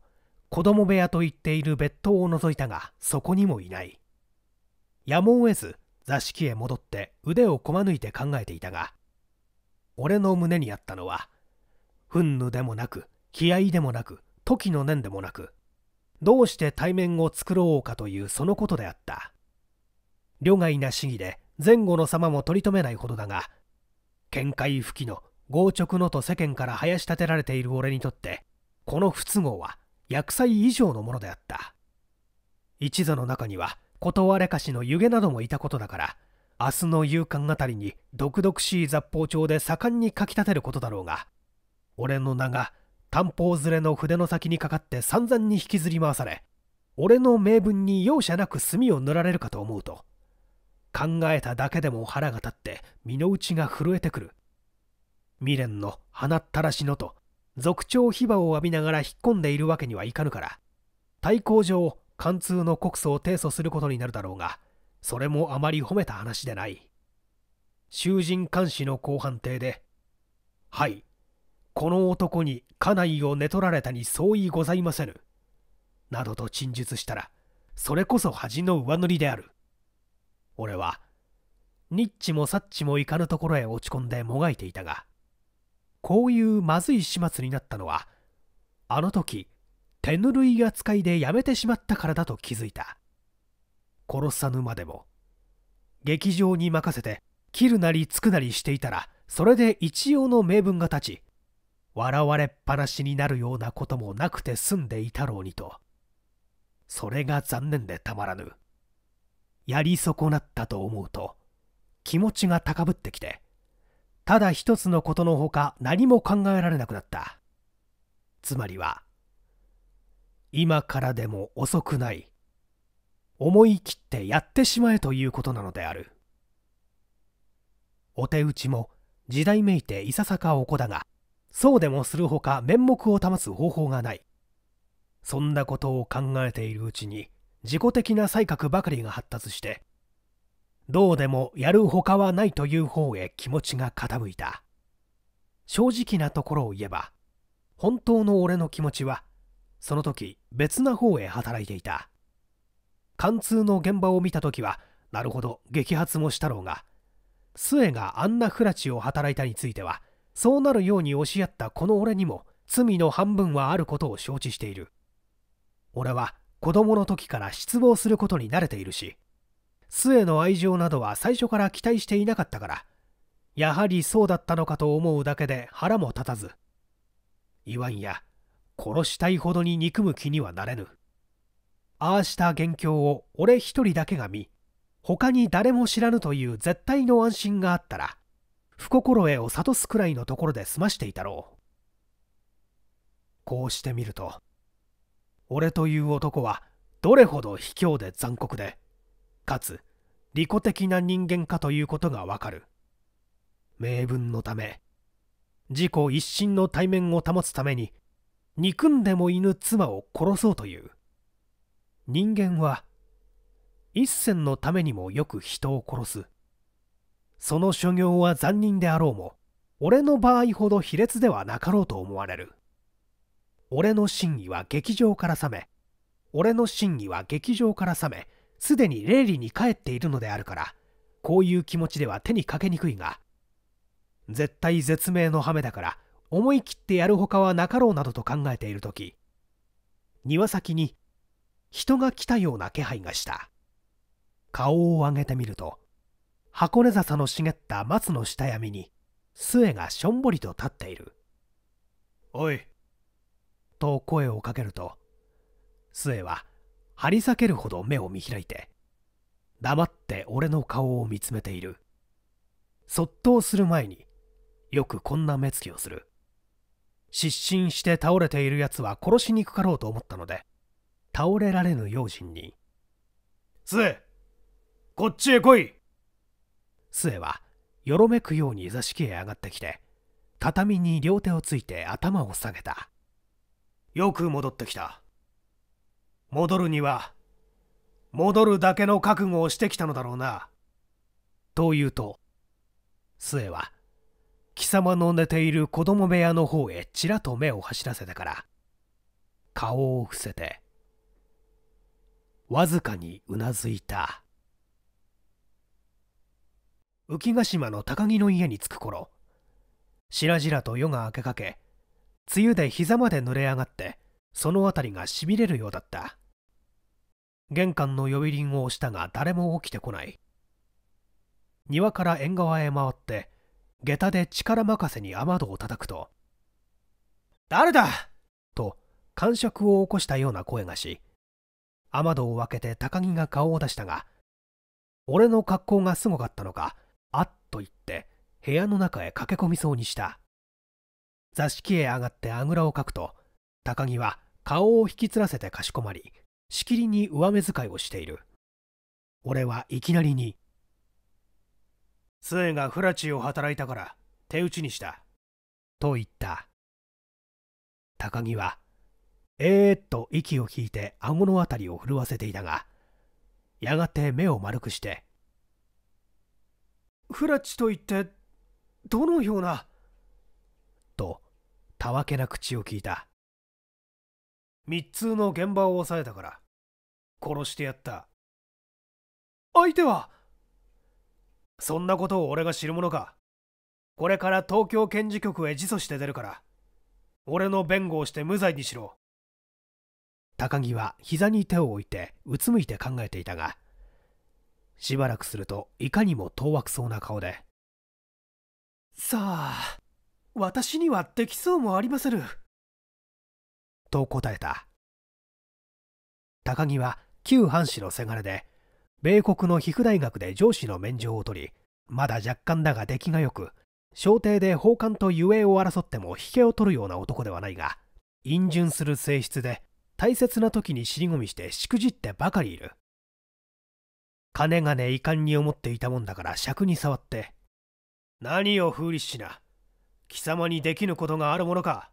子供部屋と言っている別当を覗いたがそこにもいないやむを得ず座敷へ戻って腕をこまぬいて考えていたが俺の胸にあったのは憤怒でもなく気合でもなく時の念でもなくどうして対面を作ろうかというそのことであった両外な市議で前後の様も取り留めないほどだが見解不きの豪直のと世間からやし立てられている俺にとってこの不都合は厄災以上のものであった一座の中には断れかしの湯気などもいたことだから明日の夕刊あたりに毒々しい雑報帳で盛んに書き立てることだろうが俺の名が担保連れの筆の先にかかって散々に引きずり回され俺の名分に容赦なく墨を塗られるかと思うと考えただけでも腹が立って身の内が震えてくる未練の鼻ったらしのと族長牙を浴びながら引っ込んでいるわけにはいかぬから対抗上貫通の告訴を提訴することになるだろうがそれもあまり褒めた話でない囚人監視の公判廷で「はいこの男に家内を寝取られたに相違ございませぬ。などと陳述したら、それこそ恥の上塗りである。俺は、ニッチもサッチもいかぬところへ落ち込んでもがいていたが、こういうまずい始末になったのは、あの時、手ぬるい扱いでやめてしまったからだと気づいた。殺さぬまでも、劇場に任せて、切るなりつくなりしていたら、それで一応の名分が立ち、笑われっぱなしになるようなこともなくて済んでいたろうにとそれが残念でたまらぬやり損なったと思うと気持ちが高ぶってきてただ一つのことのほか何も考えられなくなったつまりは今からでも遅くない思い切ってやってしまえということなのであるお手打ちも時代めいていささかおこだがそうでもするほか面目を保つ方法がないそんなことを考えているうちに自己的な才覚ばかりが発達してどうでもやるほかはないという方へ気持ちが傾いた正直なところを言えば本当の俺の気持ちはその時別な方へ働いていた貫通の現場を見た時はなるほど激発もしたろうが末があんな不埒を働いたについてはそうなるように押し合ったこの俺にも罪の半分はあることを承知している俺は子供の時から失望することに慣れているし末の愛情などは最初から期待していなかったからやはりそうだったのかと思うだけで腹も立たず言わんや殺したいほどに憎む気にはなれぬああした元凶を俺一人だけが見他に誰も知らぬという絶対の安心があったら不心得を諭すくらいのところで済ましていたろうこうしてみると俺という男はどれほど卑怯で残酷でかつ利己的な人間かということがわかる名分のため自己一身の対面を保つために憎んでもいぬ妻を殺そうという人間は一銭のためにもよく人を殺すその所業は残忍であろうも俺の場合ほど卑劣ではなかろうと思われる俺の真偽は劇場から覚め俺の真偽は劇場から覚めすでに霊里に帰っているのであるからこういう気持ちでは手にかけにくいが絶対絶命の羽目だから思い切ってやるほかはなかろうなどと考えている時庭先に人が来たような気配がした顔を上げてみると箱根笹の茂った松の下闇に末がしょんぼりと立っている「おい」と声をかけると末は張り裂けるほど目を見開いて黙って俺の顔を見つめているそっとする前によくこんな目つきをする失神して倒れているやつは殺しにくかろうと思ったので倒れられぬ用心に「つこっちへ来い!」杖はよろめくように座敷へ上がってきて畳に両手をついて頭を下げたよく戻ってきた戻るには戻るだけの覚悟をしてきたのだろうなと言うと杖は貴様の寝ている子供部屋の方へちらと目を走らせてから顔を伏せてわずかにうなずいた。浮ヶ島の高木の家に着く頃白々と夜が明けかけ梅雨で膝まで濡れ上がってその辺りがしびれるようだった玄関の呼び鈴を押したが誰も起きてこない庭から縁側へ回って下駄で力任せに雨戸を叩くと「誰だ!」と感触を起こしたような声がし雨戸を開けて高木が顔を出したが俺の格好がすごかったのかと言って部屋の中へ駆け込みそうにした座敷へ上がってあぐらをかくと高木は顔を引きつらせてかしこまりしきりに上目遣いをしている俺はいきなりに「杖がフラチを働いたから手打ちにした」と言った高木はえーっと息を引いて顎の辺りを震わせていたがやがて目を丸くしてフラチといってどのようなとたわけな口を聞いた密通の現場を押さえたから殺してやった相手はそんなことを俺が知るものかこれから東京検事局へ自訴して出るから俺の弁護をして無罪にしろ高木は膝に手を置いてうつむいて考えていたがしばらくするといかにも当惑そうな顔でさあ私にはできそうもありませぬと答えた高木は旧藩士のせがれで米国の皮膚大学で上司の免状を取りまだ若干だが出来がよく朝廷で奉還と遊泳を争っても引けを取るような男ではないが陰順する性質で大切な時に尻込みしてしくじってばかりいる金がね遺憾に思っていたもんだから尺に触って何をフーリッシュな貴様にできぬことがあるものか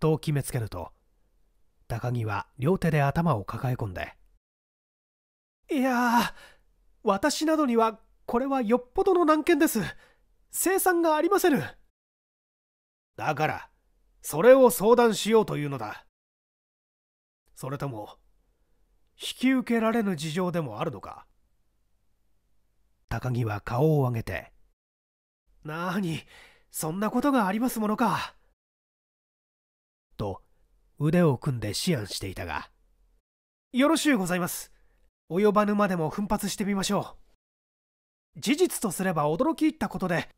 と決めつけると高木は両手で頭を抱え込んでいや私などにはこれはよっぽどの難件です生産がありませぬだからそれを相談しようというのだそれとも引き受けられぬ事情でもあるのか高木は顔を上げてなあにそんなことがありますものかと腕を組んで思案していたがよろしゅうございます及ばぬまでも奮発してみましょう事実とすれば驚き入ったことで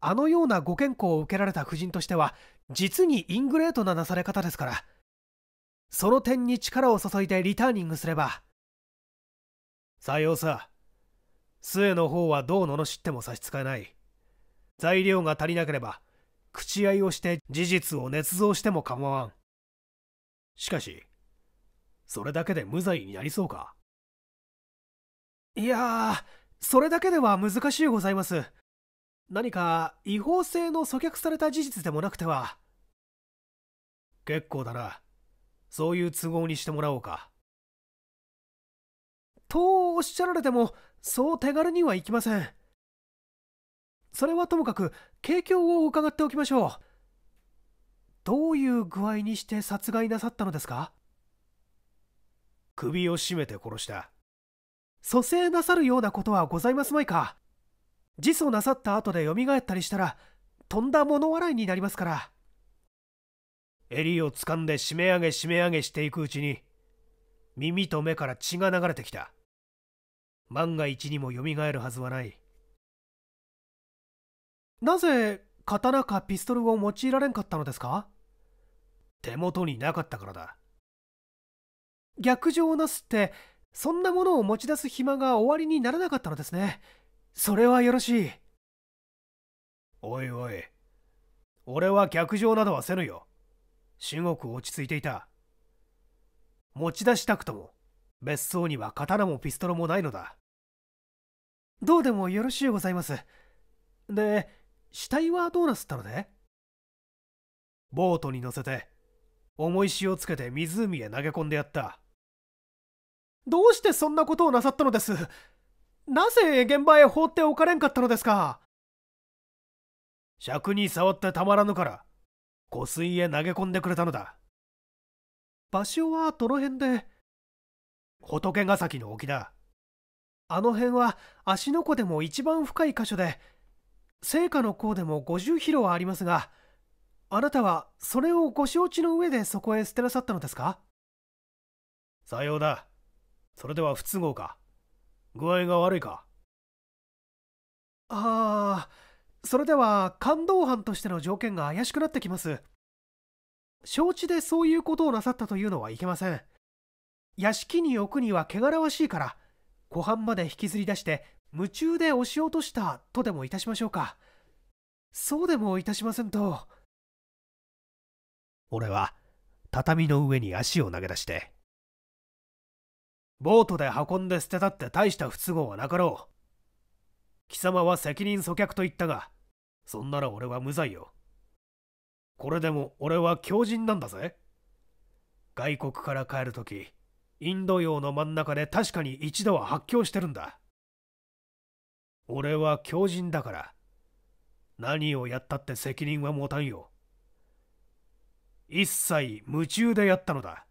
あのようなご健康を受けられた夫人としては実にイングレートななされ方ですからその点に力を注いでリターニングすればさようさ末の方はどう罵っても差し支えない材料が足りなければ口合いをして事実を捏造しても構わんしかしそれだけで無罪になりそうかいやそれだけでは難しいございます何か違法性の阻却された事実でもなくては結構だなそういう都合にしてもらおうか。とおっしゃられても、そう手軽にはいきません。それはともかく、景況を伺っておきましょう。どういう具合にして殺害なさったのですか首を絞めて殺した。蘇生なさるようなことはございますまいか。自訴なさった後で蘇ったりしたら、とんだ物笑いになりますから。襟を掴んで締め上げ締め上げしていくうちに耳と目から血が流れてきた万が一にもよみがえるはずはないなぜ刀かピストルを用いられんかったのですか手元になかったからだ逆上をなすってそんなものを持ち出す暇が終わりにならなかったのですねそれはよろしいおいおい俺は逆上などはせぬよ至極落ち着いていた持ち出したくとも別荘には刀もピストルもないのだどうでもよろしゅうございますで死体はどうなすったのでボートに乗せて重石をつけて湖へ投げ込んでやったどうしてそんなことをなさったのですなぜ現場へ放っておかれんかったのですか尺に触ってたまらぬから湖水へ投げ込んでくれたのだ場所はどの辺で仏ヶ崎の沖だあの辺は芦ノ湖でも一番深い箇所で聖火の甲でも50キロはありますがあなたはそれをご承知の上でそこへ捨てなさったのですかさようだそれでは不都合か具合が悪いかああそれでは感動犯としての条件が怪しくなってきます承知でそういうことをなさったというのはいけません屋敷に置くには汚らわしいから湖畔まで引きずり出して夢中で押し落としたとでもいたしましょうかそうでもいたしませんと俺は畳の上に足を投げ出してボートで運んで捨てたって大した不都合はなかろう貴様は責任阻却と言ったがそんなら俺は無罪よ。これでも俺は狂人なんだぜ。外国から帰るとき、インド洋の真ん中で確かに一度は発狂してるんだ。俺は狂人だから、何をやったって責任は持たんよ。一切夢中でやったのだ。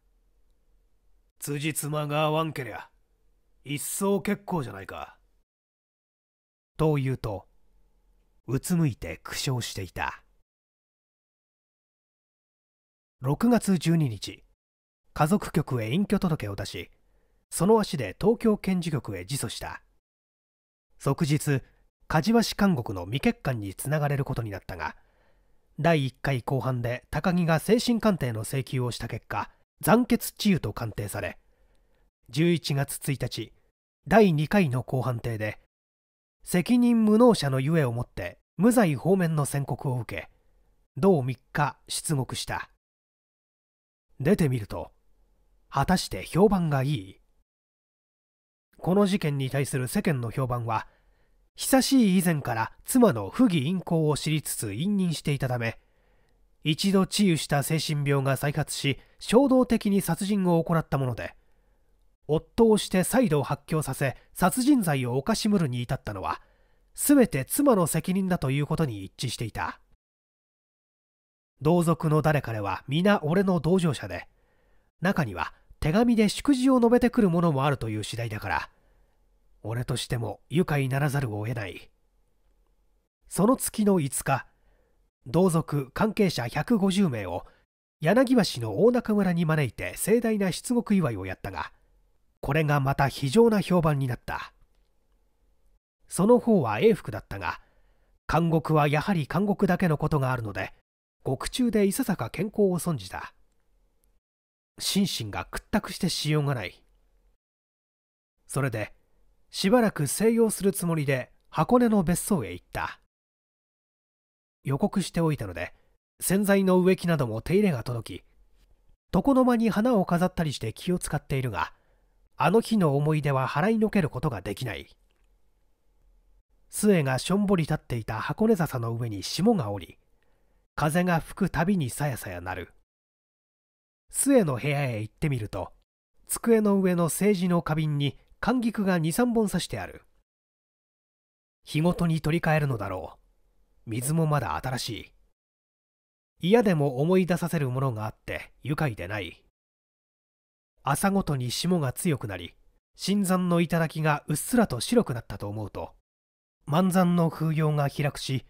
辻褄が合わんけりゃ、一層結構じゃないか。と言うと、うつむいて苦笑していた6月12日家族局へ隠居届を出しその足で東京検事局へ自訴した即日梶橋監獄の未欠陥につながれることになったが第1回後半で高木が精神鑑定の請求をした結果残血治癒と鑑定され11月1日第2回の公判廷で責任無能者のゆえをもって無罪方面の宣告を受け同3日出獄した出てみると果たして評判がいいこの事件に対する世間の評判は久しい以前から妻の不義隠行を知りつつ隠忍していたため一度治癒した精神病が再発し衝動的に殺人を行ったもので夫をして再度発狂させ殺人罪を犯しむるに至ったのは全て妻の責任だということに一致していた同族の誰彼は皆俺の同乗者で中には手紙で祝辞を述べてくるものもあるという次第だから俺としても愉快ならざるを得ないその月の5日同族関係者150名を柳橋の大中村に招いて盛大な出国祝いをやったがこれがまた非常な評判になったその方は英福だったが監獄はやはり監獄だけのことがあるので獄中でいささか健康を損じた心身が屈託してしようがないそれでしばらく静養するつもりで箱根の別荘へ行った予告しておいたので洗剤の植木なども手入れが届き床の間に花を飾ったりして気を使っているがあの日の思い出は払いのけることができない杖がしょんぼり立っていた箱根笹の上に霜が降り風が吹くたびにさやさやなる杖の部屋へ行ってみると机の上の政治の花瓶に柑菊が23本刺してある日ごとに取り替えるのだろう水もまだ新しい嫌でも思い出させるものがあって愉快でない朝ごとに霜が強くなり新山の頂がうっすらと白くなったと思うと満山の風陽が開くし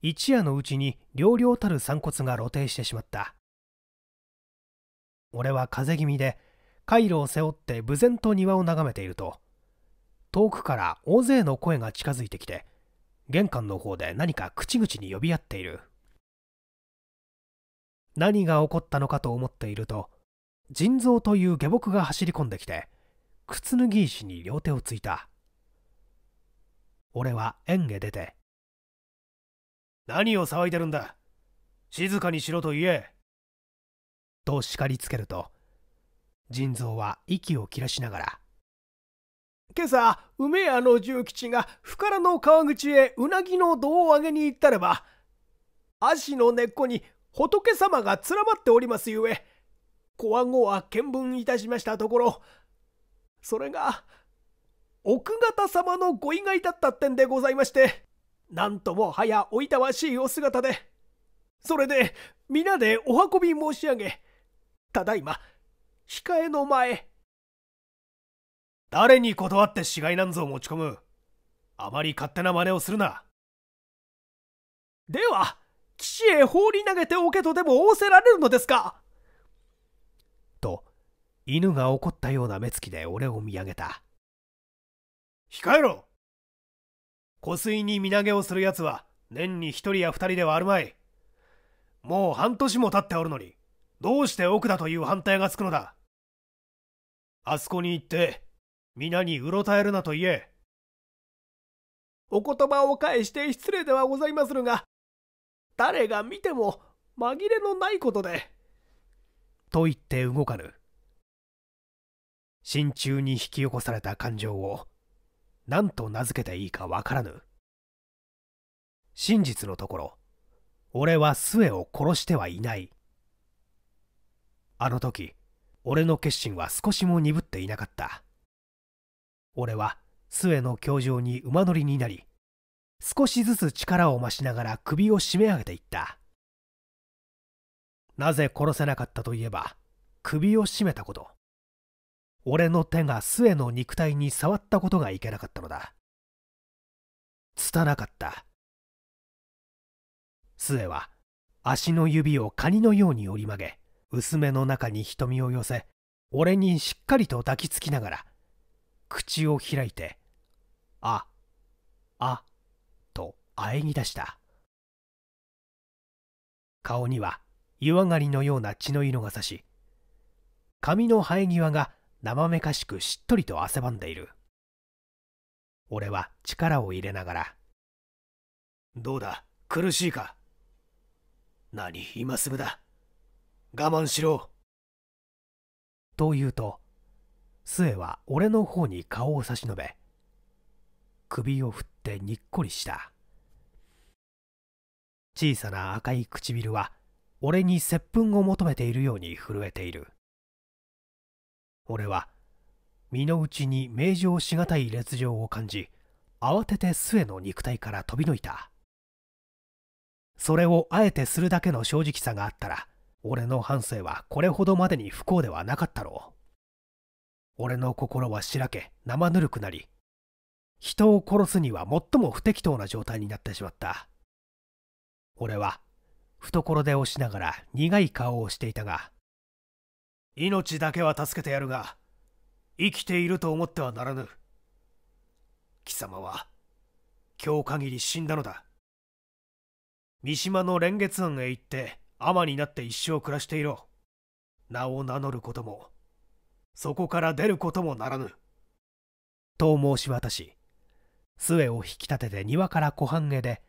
一夜のうちに寥々たる散骨が露呈してしまった俺は風邪気味でカイロを背負って無然と庭を眺めていると遠くから大勢の声が近づいてきて玄関の方で何か口々に呼び合っている何が起こったのかと思っていると腎臓という下僕が走り込んできて靴脱ぎ石に両手をついた俺は縁へ出て何を騒いでるんだ静かにしろと言えと叱りつけると腎臓は息を切らしながら今朝梅屋の重吉が深良の川口へうなぎの胴を上げに行ったれば足の根っこに仏様が連なっておりますゆえごわごわ見聞いたしましたところそれが奥方様のご意外だったってんでございましてなんともはやおいたわしいお姿でそれで皆でお運び申し上げただいま控えの前誰に断って死骸なんぞを持ち込むあまり勝手な真似をするなでは岸へ放り投げておけとでも仰せられるのですか犬が怒ったような目つきで俺を見上げた。控えろ湖水に身投げをする奴は年に一人や二人ではあるまい。もう半年も経っておるのに、どうして奥だという反対がつくのだ。あそこに行って、皆にうろたえるなと言え。お言葉を返して失礼ではございまするが、誰が見ても紛れのないことで。と言って動かぬ。心中に引き起こされた感情を何と名付けていいかわからぬ真実のところ俺は末を殺してはいないあの時俺の決心は少しも鈍っていなかった俺は末の教場に馬乗りになり少しずつ力を増しながら首を絞め上げていったなぜ殺せなかったといえば首を絞めたこと俺の手が末の肉体に触ったことがいけなかったのだ。拙かった。末は足の指をカニのように折り曲げ、薄めの中に瞳を寄せ、俺にしっかりと抱きつきながら、口を開いて、あ、あ、と喘ぎ出した。顔には湯上がりのような血の色がさし、髪の生え際が生めかしくしっとりと汗ばんでいる。俺は力を入れながら。どうだ、苦しいか。何、今すぐだ。我慢しろ。と言うと、末は俺の方に顔を差し伸べ、首を振ってにっこりした。小さな赤い唇は、俺に接吻を求めているように震えている。俺は身の内に名状しがたい劣情を感じ慌てて末の肉体から飛び抜いたそれをあえてするだけの正直さがあったら俺の半生はこれほどまでに不幸ではなかったろう俺の心はしらけ生ぬるくなり人を殺すには最も不適当な状態になってしまった俺は懐で押しながら苦い顔をしていたが命だけは助けてやるが生きていると思ってはならぬ貴様は今日限り死んだのだ三島の蓮月庵へ行って尼になって一生暮らしていろ名を名乗ることもそこから出ることもならぬと申し渡し杖を引き立てて庭から湖畔へで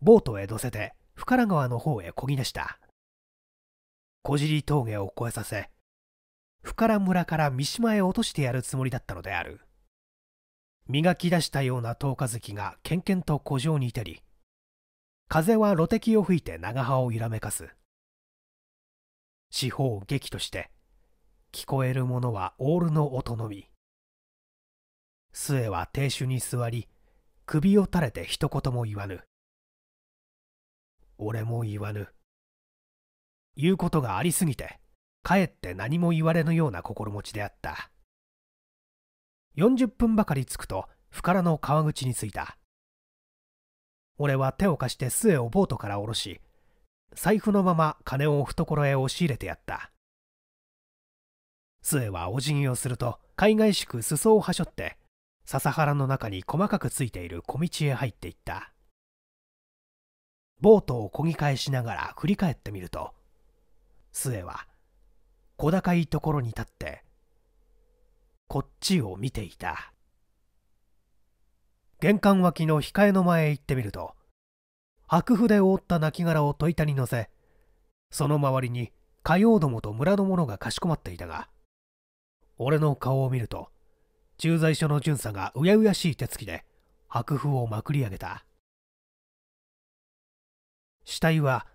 ボートへ乗せて深良川の方へこぎ出した小尻峠を越えさせ深良村から三島へ落としてやるつもりだったのである磨き出したような十日月がけんけんと古城に至り風は露敵を吹いて長葉を揺らめかす四方劇として聞こえるものはオールの音のみ末は亭主に座り首を垂れて一言も言わぬ俺も言わぬ言うことがありすぎてかえって何も言われぬような心持ちであった40分ばかり着くと深良の川口に着いた俺は手を貸して末をボートから下ろし財布のまま金を懐へ押し入れてやった末はお辞儀をすると海外しく裾をはしょって笹原の中に細かくついている小道へ入っていったボートをこぎ返しながら振り返ってみると末は小高いところに立ってこっちを見ていた玄関脇の控えの前へ行ってみると白筆を覆った亡骸を戸板に乗せその周りに火曜どもと村の者がかしこまっていたが俺の顔を見ると駐在所の巡査がうやうやしい手つきで白布をまくり上げた死体は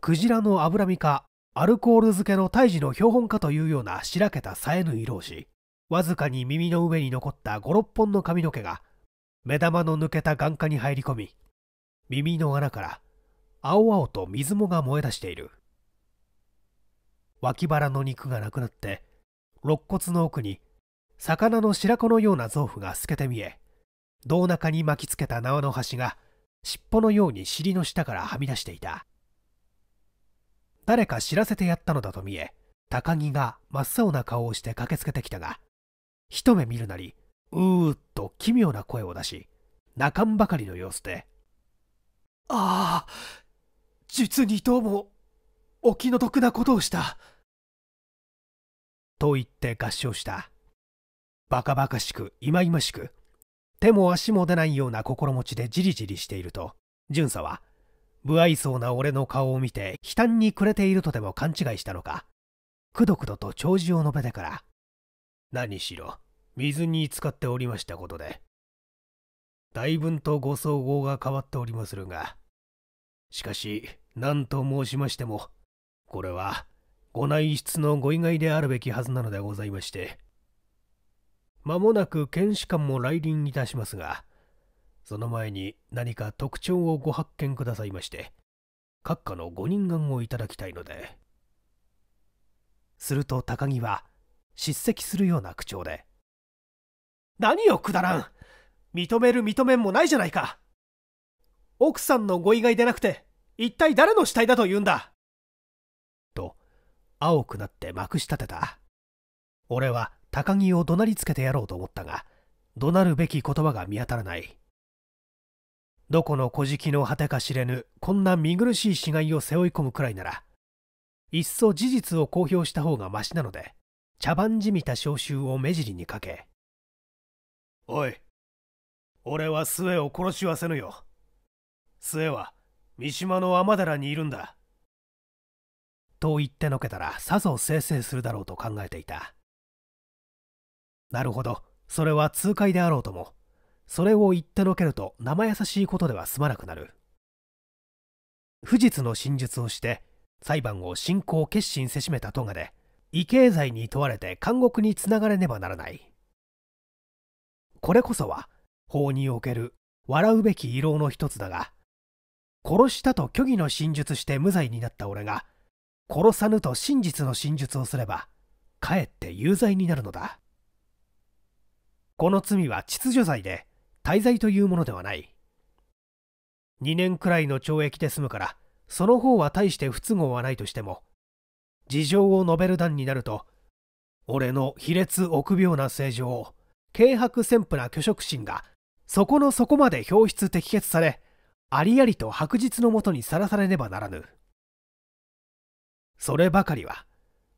クジラの脂身かアルコール漬けの胎児の標本かというようなしらけた冴えぬ色をし、わずかに耳の上に残った5、6本の髪の毛が、目玉の抜けた眼下に入り込み、耳の穴から青々と水もが燃え出している。脇腹の肉がなくなって、肋骨の奥に魚の白子のような臓腑が透けて見え、胴中に巻きつけた縄の端が尻尾のように尻の下からはみ出していた。誰か知らせてやったのだと見え高木が真っ青な顔をして駆けつけてきたが一目見るなりうーっと奇妙な声を出し泣かんばかりの様子で「ああ実にどうもお気の毒なことをした」と言って合唱したバカバカしくいまいましく手も足も出ないような心持ちでじりじりしていると巡査は不愛想な俺の顔を見て悲嘆に暮れているとでも勘違いしたのかくどくどと弔辞を述べてから何しろ水に浸かっておりましたことで大分とご総合が変わっておりまするがしかし何と申しましてもこれはご内室のご意外であるべきはずなのでございまして間もなく検視官も来臨いたしますがその前に何か特徴をご発見くださいまして、閣下のご人願をいただきたいので。すると高木は、叱責するような口調で。何をくだらん認める認めんもないじゃないか奥さんのご意外でなくて、一体誰の死体だと言うんだと、青くなってまくし立てた。俺は高木を怒鳴りつけてやろうと思ったが、怒鳴るべき言葉が見当たらない。どこの小敷の果てか知れぬこんな見苦しい死骸を背負い込むくらいならいっそ事実を公表した方がましなので茶番じみた召集を目尻にかけおい俺は末を殺しはせぬよ末は三島の尼寺にいるんだと言ってのけたらさぞ生成するだろうと考えていたなるほどそれは痛快であろうともそれを言ってのけると生優しいことでは済まなくなる不実の真実をして裁判を信仰決心せしめたトガで異形罪に問われて監獄につながれねばならないこれこそは法における笑うべき異論の一つだが殺したと虚偽の真実して無罪になった俺が殺さぬと真実の真実をすればかえって有罪になるのだこの罪は秩序罪で滞在というものではない2年くらいの懲役で済むからその方は大して不都合はないとしても事情を述べる段になると俺の卑劣臆病な政情軽薄旋風な虚職心がそこの底まで表出摘決されありありと白日のもとにさらされねばならぬそればかりは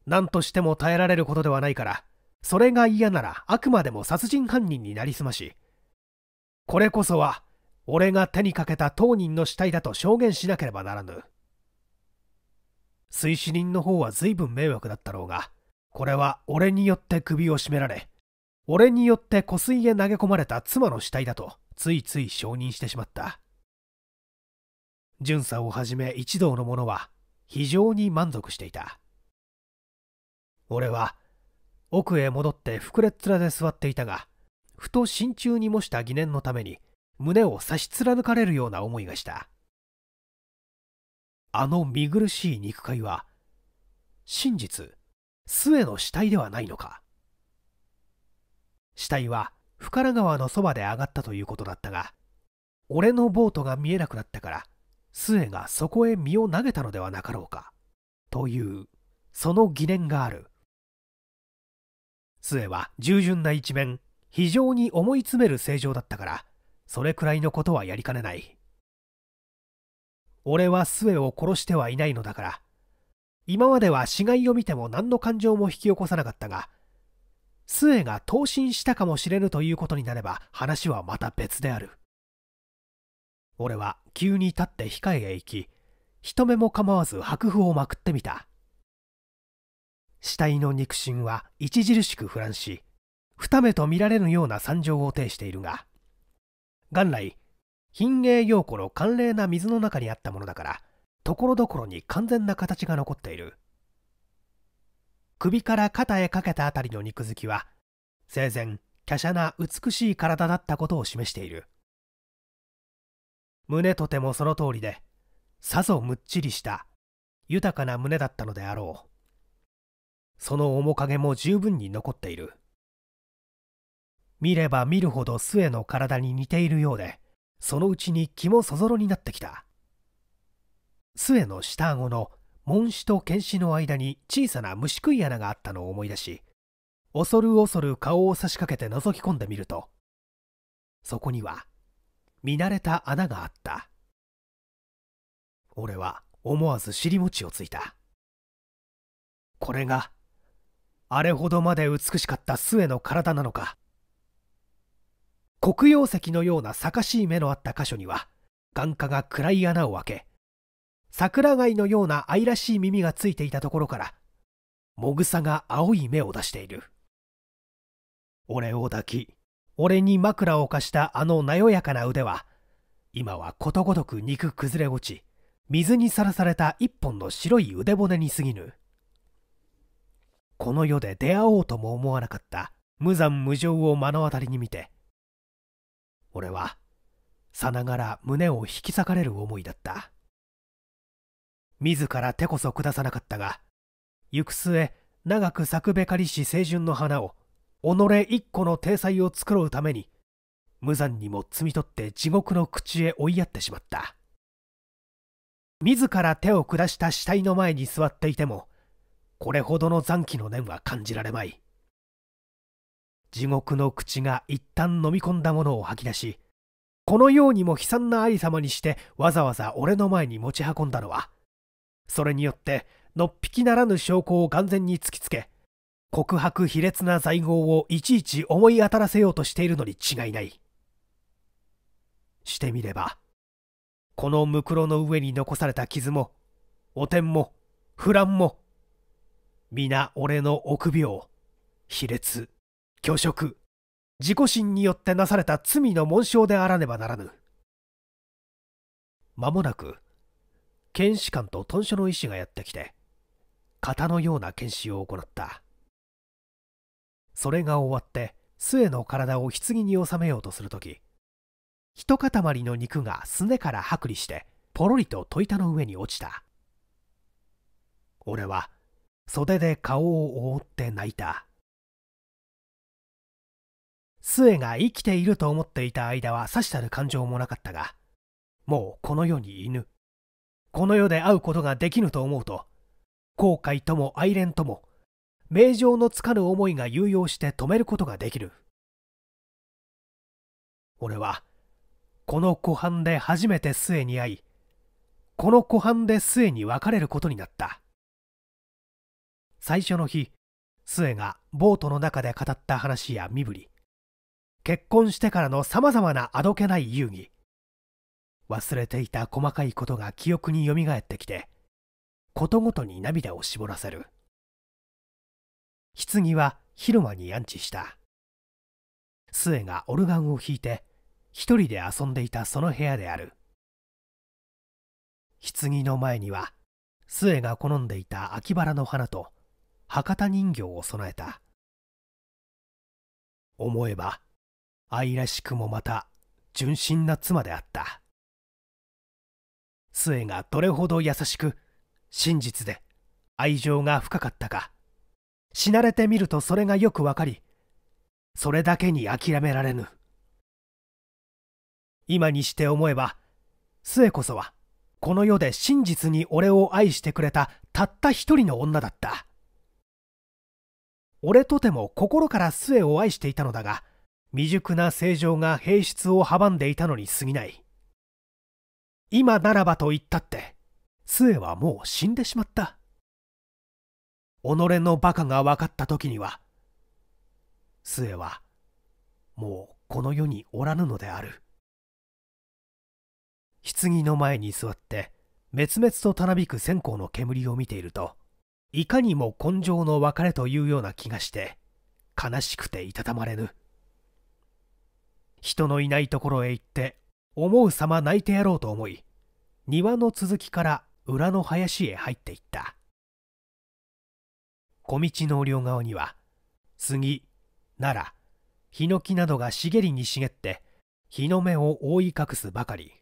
何としても耐えられることではないからそれが嫌ならあくまでも殺人犯人になりすましこれこそは俺が手にかけた当人の死体だと証言しなければならぬ水死人の方は随分迷惑だったろうがこれは俺によって首を絞められ俺によって湖水へ投げ込まれた妻の死体だとついつい承認してしまった巡査をはじめ一同の者は非常に満足していた俺は奥へ戻って膨れっ面で座っていたがふと心中に模した疑念のために胸を差し貫かれるような思いがしたあの見苦しい肉塊は真実末の死体ではないのか死体は深良川のそばで上がったということだったが俺のボートが見えなくなったから末がそこへ身を投げたのではなかろうかというその疑念がある末は従順な一面非常に思い詰める正常だったからそれくらいのことはやりかねない俺は末を殺してはいないのだから今までは死骸を見ても何の感情も引き起こさなかったが末が投身したかもしれぬということになれば話はまた別である俺は急に立って控えへ行き人目も構わず白布をまくってみた死体の肉親は著しく腐乱し二目と見られるような惨状を呈しているが元来品芸陽子の寒冷な水の中にあったものだからところどころに完全な形が残っている首から肩へかけたあたりの肉付きは生前華奢な美しい体だったことを示している胸とてもその通りでさぞむっちりした豊かな胸だったのであろうその面影も十分に残っている見れば見るほど末の体に似ているようでそのうちに気もそぞろになってきた末の下顎の紋子と剣歯の間に小さな虫食い穴があったのを思い出し恐る恐る顔を差しかけて覗き込んでみるとそこには見慣れた穴があった俺は思わず尻餅をついたこれがあれほどまで美しかった末の体なのか黒曜石のような逆しい目のあった箇所には眼下が暗い穴を開け桜貝のような愛らしい耳がついていたところからもぐさが青い目を出している俺を抱き俺に枕を貸したあのなよやかな腕は今はことごとく肉崩れ落ち水にさらされた一本の白い腕骨に過ぎぬこの世で出会おうとも思わなかった無残無情を目の当たりに見て俺はさながら胸を引き裂かれる思いだった自ら手こそ下さなかったが行く末長く咲くべかりし青春の花を己一個の体裁を繕うために無残にも摘み取って地獄の口へ追いやってしまった自ら手を下した死体の前に座っていてもこれほどの残機の念は感じられまい地獄の口が一旦飲み込んだものを吐き出しこのようにも悲惨な有様にしてわざわざ俺の前に持ち運んだのはそれによってのっぴきならぬ証拠を眼前に突きつけ告白卑劣な罪業をいちいち思い当たらせようとしているのに違いないしてみればこのムクロの上に残された傷も汚点も不乱も皆俺の臆病卑劣教職自己心によってなされた罪の紋章であらねばならぬ間もなく検視官と豚書の医師がやってきて型のような検視を行ったそれが終わって末の体を棺に収めようとする時一塊の肉がすねから剥離してポロリと戸板の上に落ちた俺は袖で顔を覆って泣いた末が生きていると思っていた間はさしたる感情もなかったがもうこの世にいぬこの世で会うことができぬと思うと後悔とも哀憐とも名状のつかぬ思いが有用して止めることができる俺はこの湖畔で初めて末に会いこの湖畔で末に別れることになった最初の日末がボートの中で語った話や身振り結婚してからの様々なあどけない遊戯忘れていた細かいことが記憶によみがえってきてことごとに涙を絞らせる棺は広間に安置した末がオルガンを弾いて一人で遊んでいたその部屋である棺の前には末が好んでいた秋バラの花と博多人形を備えた思えば愛らしくもまた純真な妻であった恵がどれほど優しく真実で愛情が深かったか死なれてみるとそれがよくわかりそれだけに諦められぬ今にして思えば恵こそはこの世で真実に俺を愛してくれたたった一人の女だった俺とても心から末を愛していたのだが未熟な政情が兵出を阻んでいたのに過ぎない。今ならばと言ったって、杖はもう死んでしまった。己の馬鹿が分かった時には、杖はもうこの世におらぬのである。棺の前に座って、滅滅とたなびく線香の煙を見ていると、いかにも根性の別れというような気がして、悲しくていたたまれぬ。人のいないところへ行って思うさま泣いてやろうと思い庭の続きから裏の林へ入っていった小道の両側には杉奈良ヒノキなどが茂りに茂って日の目を覆い隠すばかり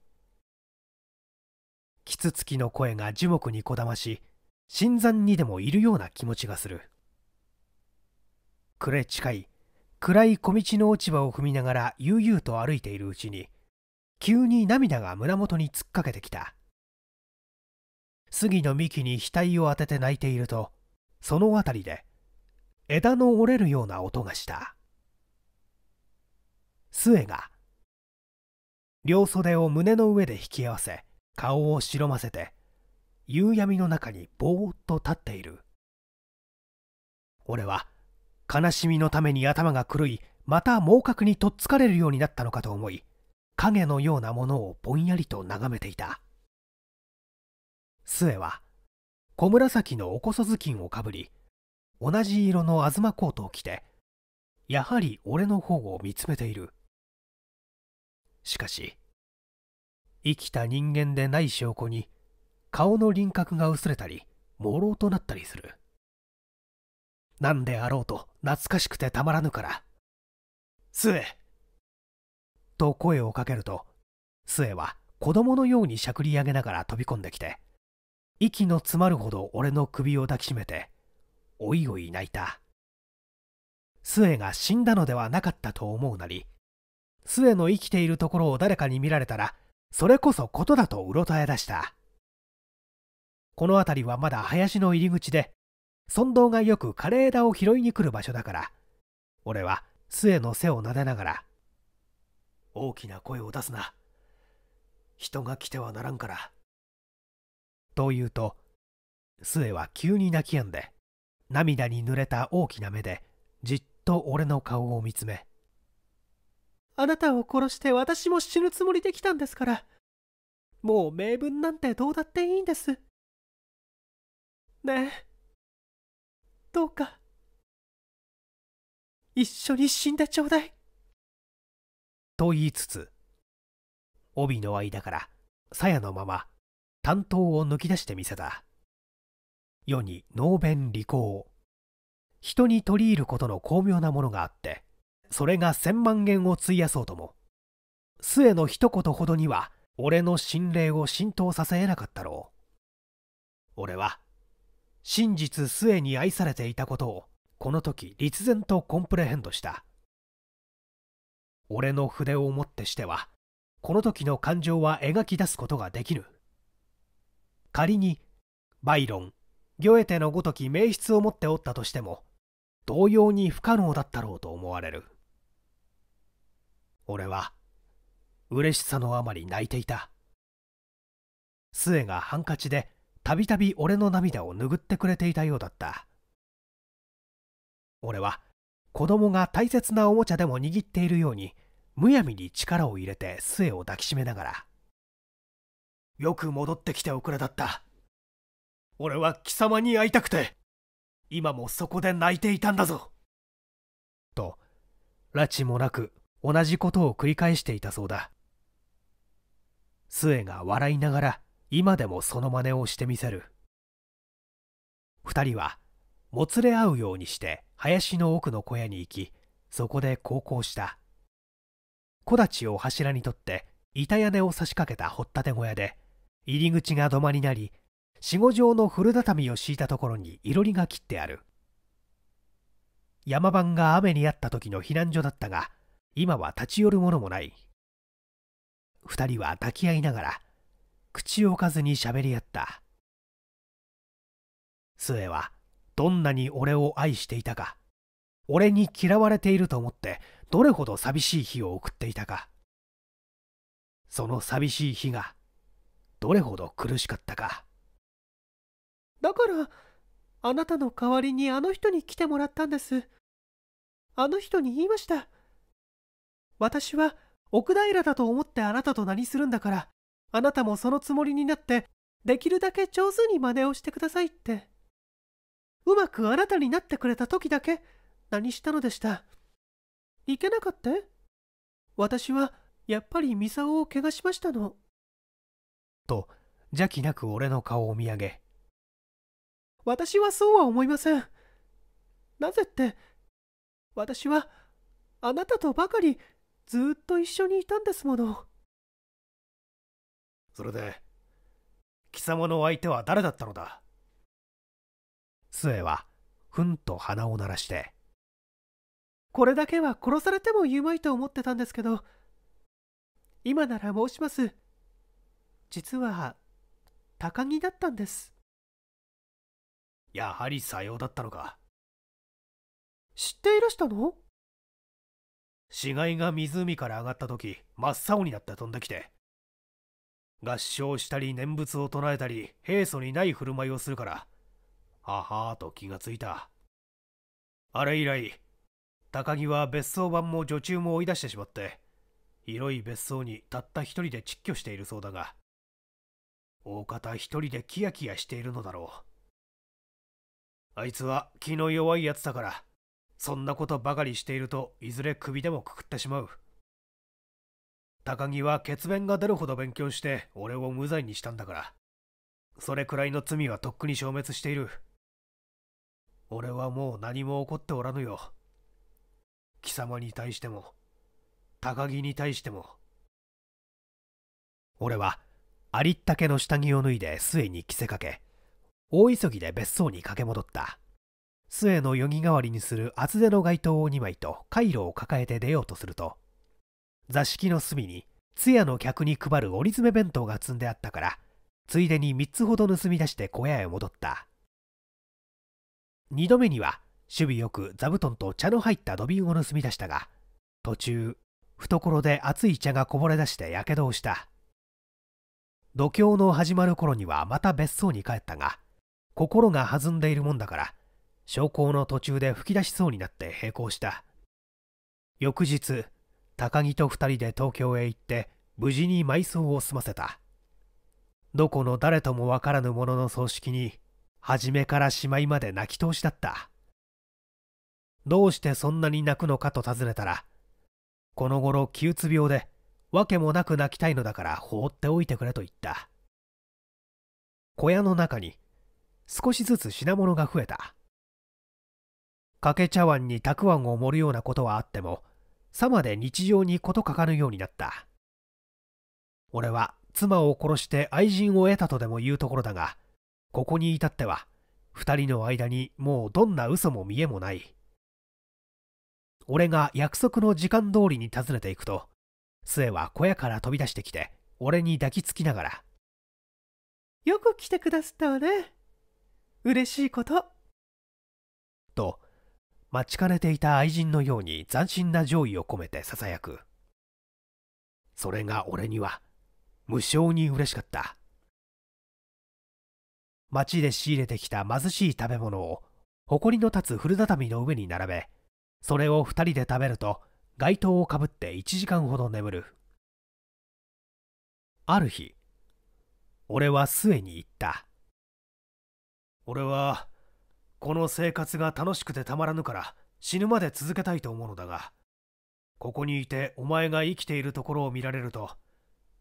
キツツキの声が樹木にこだまし新山にでもいるような気持ちがする暮れ近い暗い小道の落ち葉を踏みながら悠々と歩いているうちに急に涙が胸元に突っかけてきた杉の幹に額を当てて泣いているとその辺りで枝の折れるような音がした末が両袖を胸の上で引き合わせ顔を白ませて夕闇の中にぼーっと立っている俺は悲しみのために頭が狂いまた猛角にとっつかれるようになったのかと思い影のようなものをぼんやりと眺めていた末は小紫のおこそ頭巾をかぶり同じ色の東コートを着てやはり俺の方を見つめているしかし生きた人間でない証拠に顔の輪郭が薄れたり朦朧となったりする何であろうと懐かしくてたまらぬから。スエと声をかけると、スエは子供のようにしゃくり上げながら飛び込んできて、息の詰まるほど俺の首を抱きしめて、おいおい泣いた。スエが死んだのではなかったと思うなり、スエの生きているところを誰かに見られたら、それこそことだとうろたえ出した。この辺りはまだ林の入り口で、孫道がよく枯れ枝を拾いに来る場所だから俺は杖の背をなでながら大きな声を出すな人が来てはならんからと言うと杖は急に泣き止んで涙に濡れた大きな目でじっと俺の顔を見つめあなたを殺して私も死ぬつもりで来たんですからもう名分なんてどうだっていいんですねえどうか一緒に死んでちょうだいと言いつつ帯の間から鞘のまま担当を抜き出してみせた世に能弁利口人に取り入ることの巧妙なものがあってそれが千万円を費やそうとも末の一言ほどには俺の心霊を浸透させえなかったろう俺は真実末に愛されていたことをこの時立然とコンプレヘンドした俺の筆をもってしてはこの時の感情は描き出すことができぬ仮にバイロンギョエテのごとき名筆を持っておったとしても同様に不可能だったろうと思われる俺は嬉しさのあまり泣いていた末がハンカチでたびたび俺の涙を拭ってくれていたようだった俺は子供が大切なおもちゃでも握っているようにむやみに力を入れて末を抱きしめながら「よく戻ってきておくれだった俺は貴様に会いたくて今もそこで泣いていたんだぞ」と拉致もなく同じことを繰り返していたそうだ末が笑いながら今でもその真似をしてみせる2人はもつれ合うようにして林の奥の小屋に行きそこで航行した木立を柱にとって板屋根を差し掛けた掘っ立て小屋で入り口が土間になり四五畳の古畳を敷いたところにいろりが切ってある山番が雨にあった時の避難所だったが今は立ち寄るものもない2人は抱き合いながら口をずに喋り合った末はどんなに俺を愛していたか俺に嫌われていると思ってどれほど寂しい日を送っていたかその寂しい日がどれほど苦しかったかだからあなたの代わりにあの人に来てもらったんですあの人に言いました私は奥平だと思ってあなたと何するんだからあなたもそのつもりになってできるだけ上手に真似をしてくださいってうまくあなたになってくれた時だけ何したのでしたいけなかった私はやっぱりミサオを怪我しましたのと邪気なく俺の顔を見上げ私はそうは思いませんなぜって私はあなたとばかりずっと一緒にいたんですものそれで貴様の相手は誰だったのだ末はふんと鼻を鳴らしてこれだけは殺されても言うまいと思ってたんですけど今なら申します実は高木だったんですやはりさようだったのか知っていらしたの死骸が湖から上がった時真っ青になって飛んできて合唱したり念仏を唱えたり平素にない振る舞いをするからははーと気がついたあれ以来高木は別荘版も女中も追い出してしまって広い別荘にたった一人で蟄居しているそうだが大方一人でキヤキヤしているのだろうあいつは気の弱いやつだからそんなことばかりしているといずれ首でもくくってしまう高木は血便が出るほど勉強して俺を無罪にしたんだからそれくらいの罪はとっくに消滅している俺はもう何も起こっておらぬよ貴様に対しても高木に対しても俺はありったけの下着を脱いで末に着せかけ大急ぎで別荘に駆け戻った末のよぎ代わりにする厚手の街灯を2枚とカイロを抱えて出ようとすると座敷の隅に通夜の客に配る折り詰め弁当が積んであったからついでに3つほど盗み出して小屋へ戻った2度目には守備よく座布団と茶の入った土瓶を盗み出したが途中懐で熱い茶がこぼれ出してやけどをした度胸の始まる頃にはまた別荘に帰ったが心が弾んでいるもんだから昇降の途中で吹き出しそうになって並行した翌日高木と2人で東京へ行って無事に埋葬を済ませたどこの誰ともわからぬ者の葬式に初めからしまいまで泣き通しだったどうしてそんなに泣くのかと尋ねたらこの頃気鬱病で訳もなく泣きたいのだから放っておいてくれと言った小屋の中に少しずつ品物が増えたかけ茶碗にたくあんを盛るようなことはあってもさまで日常に事欠かぬようになった俺は妻を殺して愛人を得たとでも言うところだがここに至っては2人の間にもうどんな嘘も見えもない俺が約束の時間通りに訪ねていくと末は小屋から飛び出してきて俺に抱きつきながら「よく来てくださったわね嬉しいこと」と待ちかねていた愛人のように斬新な情意を込めてささやくそれが俺には無性に嬉しかった町で仕入れてきた貧しい食べ物を誇りの立つ古畳の上に並べそれを2人で食べると街灯をかぶって1時間ほど眠るある日俺は末に言った俺はこの生活が楽しくてたまらぬから死ぬまで続けたいと思うのだがここにいてお前が生きているところを見られると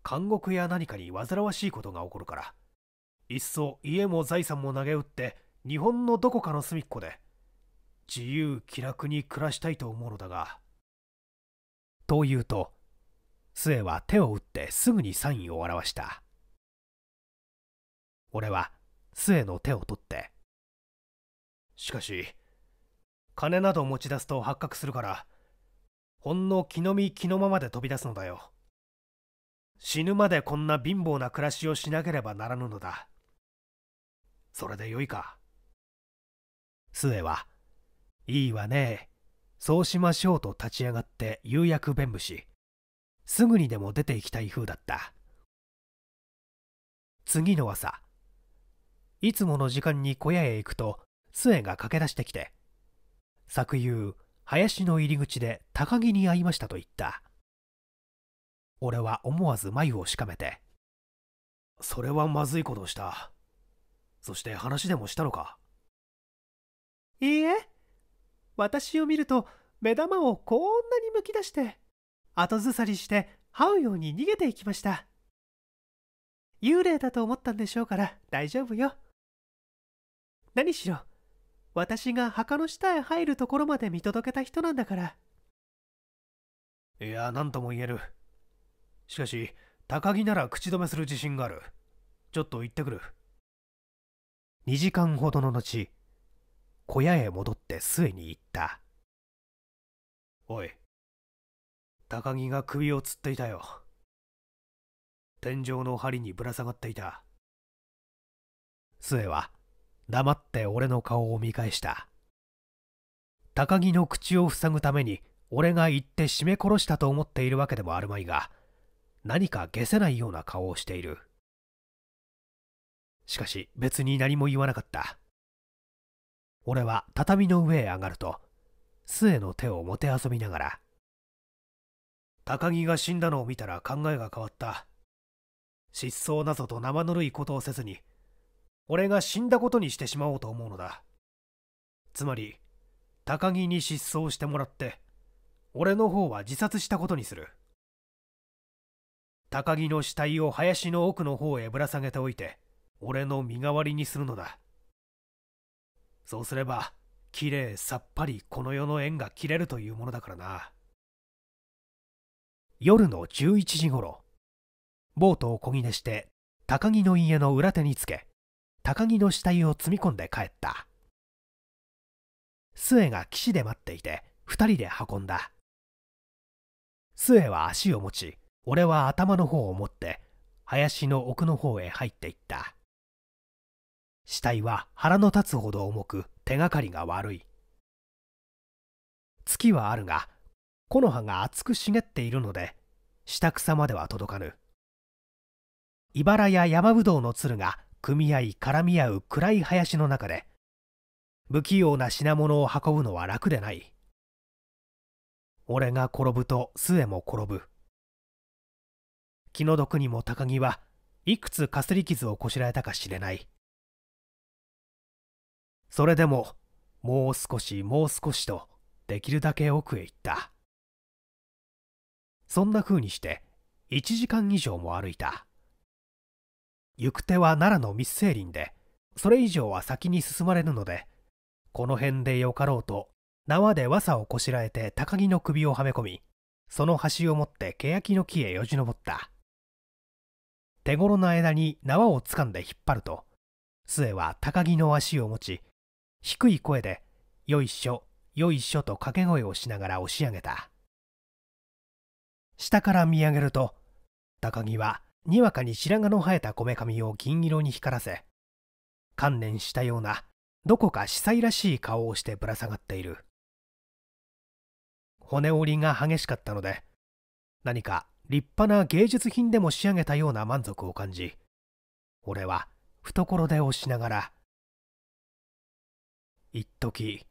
監獄や何かに煩わしいことが起こるからいっそ家も財産も投げ打って日本のどこかの隅っこで自由気楽に暮らしたいと思うのだが。と言うと恵は手を打ってすぐにサインを表した俺は恵の手を取ってしかし金など持ち出すと発覚するからほんの気の身気のままで飛び出すのだよ死ぬまでこんな貧乏な暮らしをしなければならぬのだそれでよいか末はいいわねそうしましょうと立ち上がって釉薬弁舞しすぐにでも出て行きたい風だった次の朝いつもの時間に小屋へ行くと杖が駆け出してきて昨夕林の入り口で高木に会いましたと言った俺は思わず眉をしかめてそれはまずいことをしたそして話でもしたのかいいえ私を見ると目玉をこんなにむき出して後ずさりして這うように逃げていきました幽霊だと思ったんでしょうから大丈夫よ何しろ私が墓の下へ入るところまで見届けた人なんだからいや何とも言えるしかし高木なら口止めする自信があるちょっと行ってくる2時間ほどの後小屋へ戻って末に行ったおい高木が首をつっていたよ天井の梁にぶら下がっていた末は黙って俺の顔を見返した。高木の口を塞ぐために俺が言って絞め殺したと思っているわけでもあるまいが、何か消せないような顔をしている。しかし別に何も言わなかった。俺は畳の上へ上がると、末の手をもてあそびながら、高木が死んだのを見たら考えが変わった。失踪なぞと生ぬるいことをせずに、俺が死んだことにしてしまおうと思うのだつまり高木に失踪してもらって俺の方は自殺したことにする高木の死体を林の奥の方へぶら下げておいて俺の身代わりにするのだそうすればきれいさっぱりこの世の縁が切れるというものだからな夜の11時ごろボートをこぎ出して高木の家の裏手につけ高木の死体を積み込んで帰った末が岸で待っていて2人で運んだ末は足を持ち俺は頭の方を持って林の奥の方へ入っていった死体は腹の立つほど重く手がかりが悪い月はあるが木の葉が厚く茂っているので下草までは届かぬ茨や山ぶどうのつるが組合絡み合う暗い林の中で不器用な品物を運ぶのは楽でない俺が転ぶと末も転ぶ気の毒にも高木はいくつかすり傷をこしらえたか知れないそれでももう少しもう少しとできるだけ奥へ行ったそんな風にして1時間以上も歩いた行く手は奈良の密成林でそれ以上は先に進まれるのでこの辺でよかろうと縄で和をこしらえて高木の首をはめ込みその端を持って欅の木へよじ登った手頃な枝に縄をつかんで引っ張ると末は高木の足を持ち低い声で「よいしょよいしょ」と掛け声をしながら押し上げた下から見上げると高木はにわかに白髪の生えたこめかみを銀色に光らせ観念したようなどこか司祭らしい顔をしてぶら下がっている骨折りが激しかったので何か立派な芸術品でも仕上げたような満足を感じ俺は懐で押しながら一時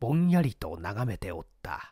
ぼんやりと眺めておった